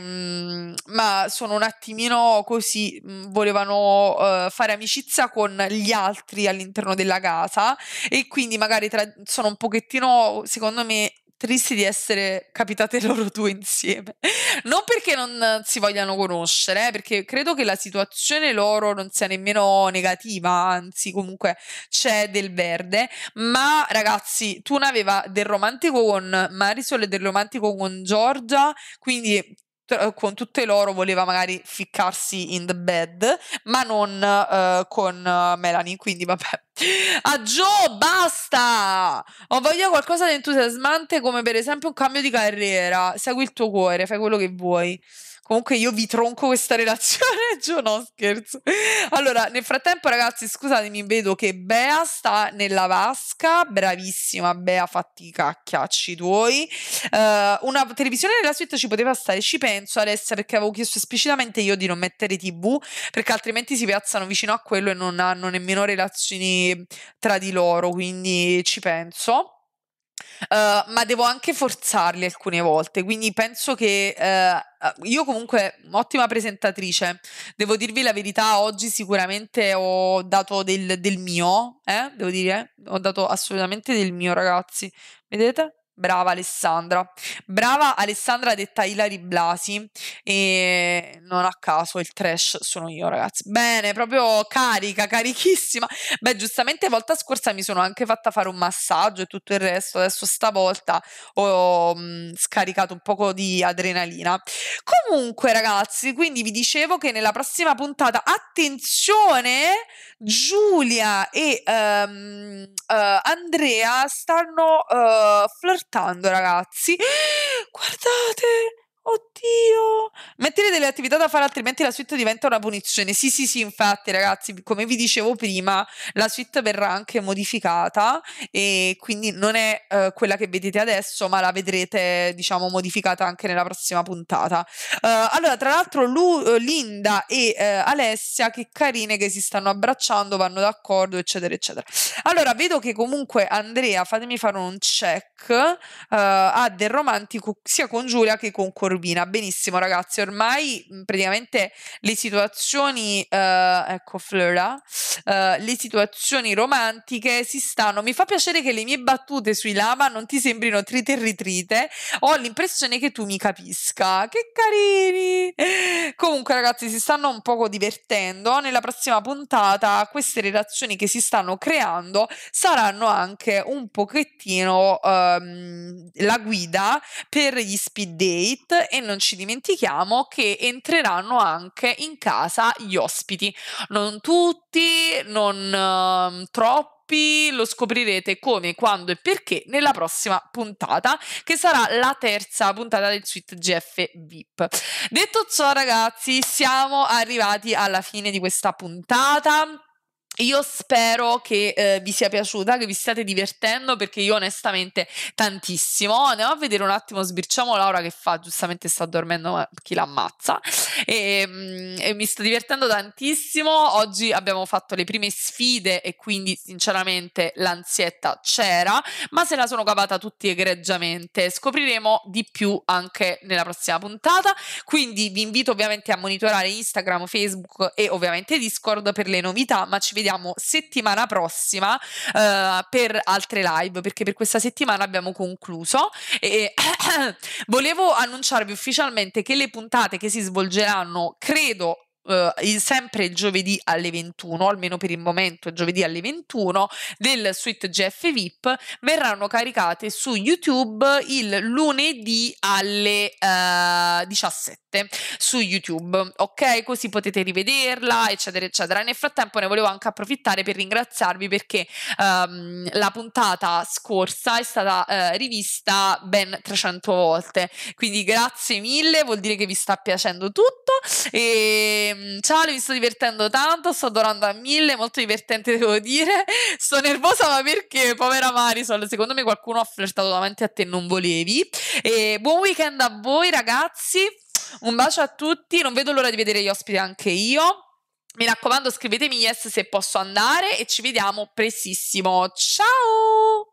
mh, ma sono un attimino così, mh, mm, volevano eh, fare amicizia con gli altri all'interno della casa e quindi magari tra- sono un pochettino, secondo me, tristi di essere capitate loro due insieme. Non perché non si vogliano conoscere, eh, perché credo che la situazione loro non sia nemmeno negativa, anzi comunque c'è del verde, ma ragazzi, tu aveva del romantico con Marisol e del romantico con Giorgia, quindi eh, con tutte loro voleva magari ficcarsi in the bed, ma non uh, con uh, Melanie, quindi vabbè. A Joe, basta! Ho voglia qualcosa di entusiasmante come per esempio un cambio di carriera. Segui il tuo cuore, fai quello che vuoi. Comunque io vi tronco questa relazione, Gio, no scherzo. Allora, nel frattempo ragazzi, scusatemi, vedo che Bea sta nella vasca, bravissima Bea, fatti i cacchiacci tuoi. Uh, una televisione della suite ci poteva stare, ci penso Alessia, perché avevo chiesto esplicitamente io di non mettere TV, perché altrimenti si piazzano vicino a quello e non hanno nemmeno relazioni tra di loro, quindi ci penso. Eh, ma devo anche forzarli alcune volte, quindi penso che uh, io comunque ottima presentatrice, devo dirvi la verità, oggi sicuramente ho dato del, del mio, eh? devo dire, ho dato assolutamente del mio ragazzi, vedete? Brava Alessandra, brava Alessandra detta Ilari Blasi e non a caso il trash sono io ragazzi. Bene, proprio carica, carichissima. Beh, giustamente volta scorsa mi sono anche fatta fare un massaggio e tutto il resto, adesso stavolta ho mh, mm, scaricato un poco di adrenalina. Comunque ragazzi, quindi vi dicevo che nella prossima puntata, attenzione, Giulia e um, uh, Andrea stanno uh, eh, flirtando saltando, ragazzi. Guardate! Oddio! Mettere delle attività da fare, altrimenti la suite diventa una punizione. Sì, sì, sì, infatti, ragazzi, come vi dicevo prima, la suite verrà anche modificata e quindi non è eh, quella che vedete adesso, ma la vedrete, diciamo, modificata anche nella prossima puntata. Uh, allora, tra l'altro, Lu, eh, Linda e uh, Alessia, che carine che si stanno abbracciando, vanno d'accordo, eccetera, eccetera. Allora, vedo che comunque Andrea, fatemi fare un check, uh, ha del romantico sia con Giulia che con Corona Rubina. Benissimo ragazzi, ormai mhmm, praticamente le situazioni, eh, ecco Flora, eh, le situazioni romantiche si stanno, mi fa piacere che le mie battute sui lama non ti sembrino trite e ritrite, ho l'impressione che tu mi capisca, che carini! Comunque ragazzi si stanno un poco divertendo, nella prossima puntata queste relazioni che si stanno creando saranno anche un pochettino ehm, la guida per gli speed date e non ci dimentichiamo che entreranno anche in casa gli ospiti. Non tutti, non uh, troppi lo scoprirete come, quando e perché nella prossima puntata, che sarà la terza puntata del suite GF VIP. Detto ciò, ragazzi, siamo arrivati alla fine di questa puntata. Io spero che eh, vi sia piaciuta, che vi stiate divertendo perché io onestamente tantissimo. Andiamo a vedere un attimo, sbirciamo Laura che fa, giustamente sta dormendo ma chi l'ammazza. E, ehm, e mi sto divertendo tantissimo. Oggi abbiamo fatto le prime sfide e quindi sinceramente l'ansietta c'era, ma se la sono cavata tutti egregiamente. Scopriremo di più anche nella prossima puntata. Quindi vi invito ovviamente a monitorare Instagram, Facebook e ovviamente Discord per le novità, ma ci vediamo vediamo settimana prossima uh, per altre live, perché per questa settimana abbiamo concluso e volevo annunciarvi ufficialmente che le puntate che si svolgeranno, credo, Uh, sempre giovedì alle 21, almeno per il momento giovedì alle 21, del Sweet GF VIP verranno caricate su YouTube il lunedì alle uh, 17 su YouTube, ok? Così potete rivederla, eccetera, eccetera. Nel frattempo ne volevo anche approfittare per ringraziarvi perché um, la puntata scorsa è stata uh, rivista ben 300 volte, quindi grazie mille, vuol dire che vi sta piacendo tutto e Ehm, ciao, mi sto divertendo tanto, sto adorando a mille, molto divertente devo dire. Sto nervosa ma perché? Povera Marisol, secondo me qualcuno ha flirtato davanti a te e non volevi. E, ehm, buon weekend a voi ragazzi, un bacio a tutti, non vedo l'ora di vedere gli ospiti anche io. Mi raccomando, scrivetemi yes se posso andare e ci vediamo prestissimo. Ciao!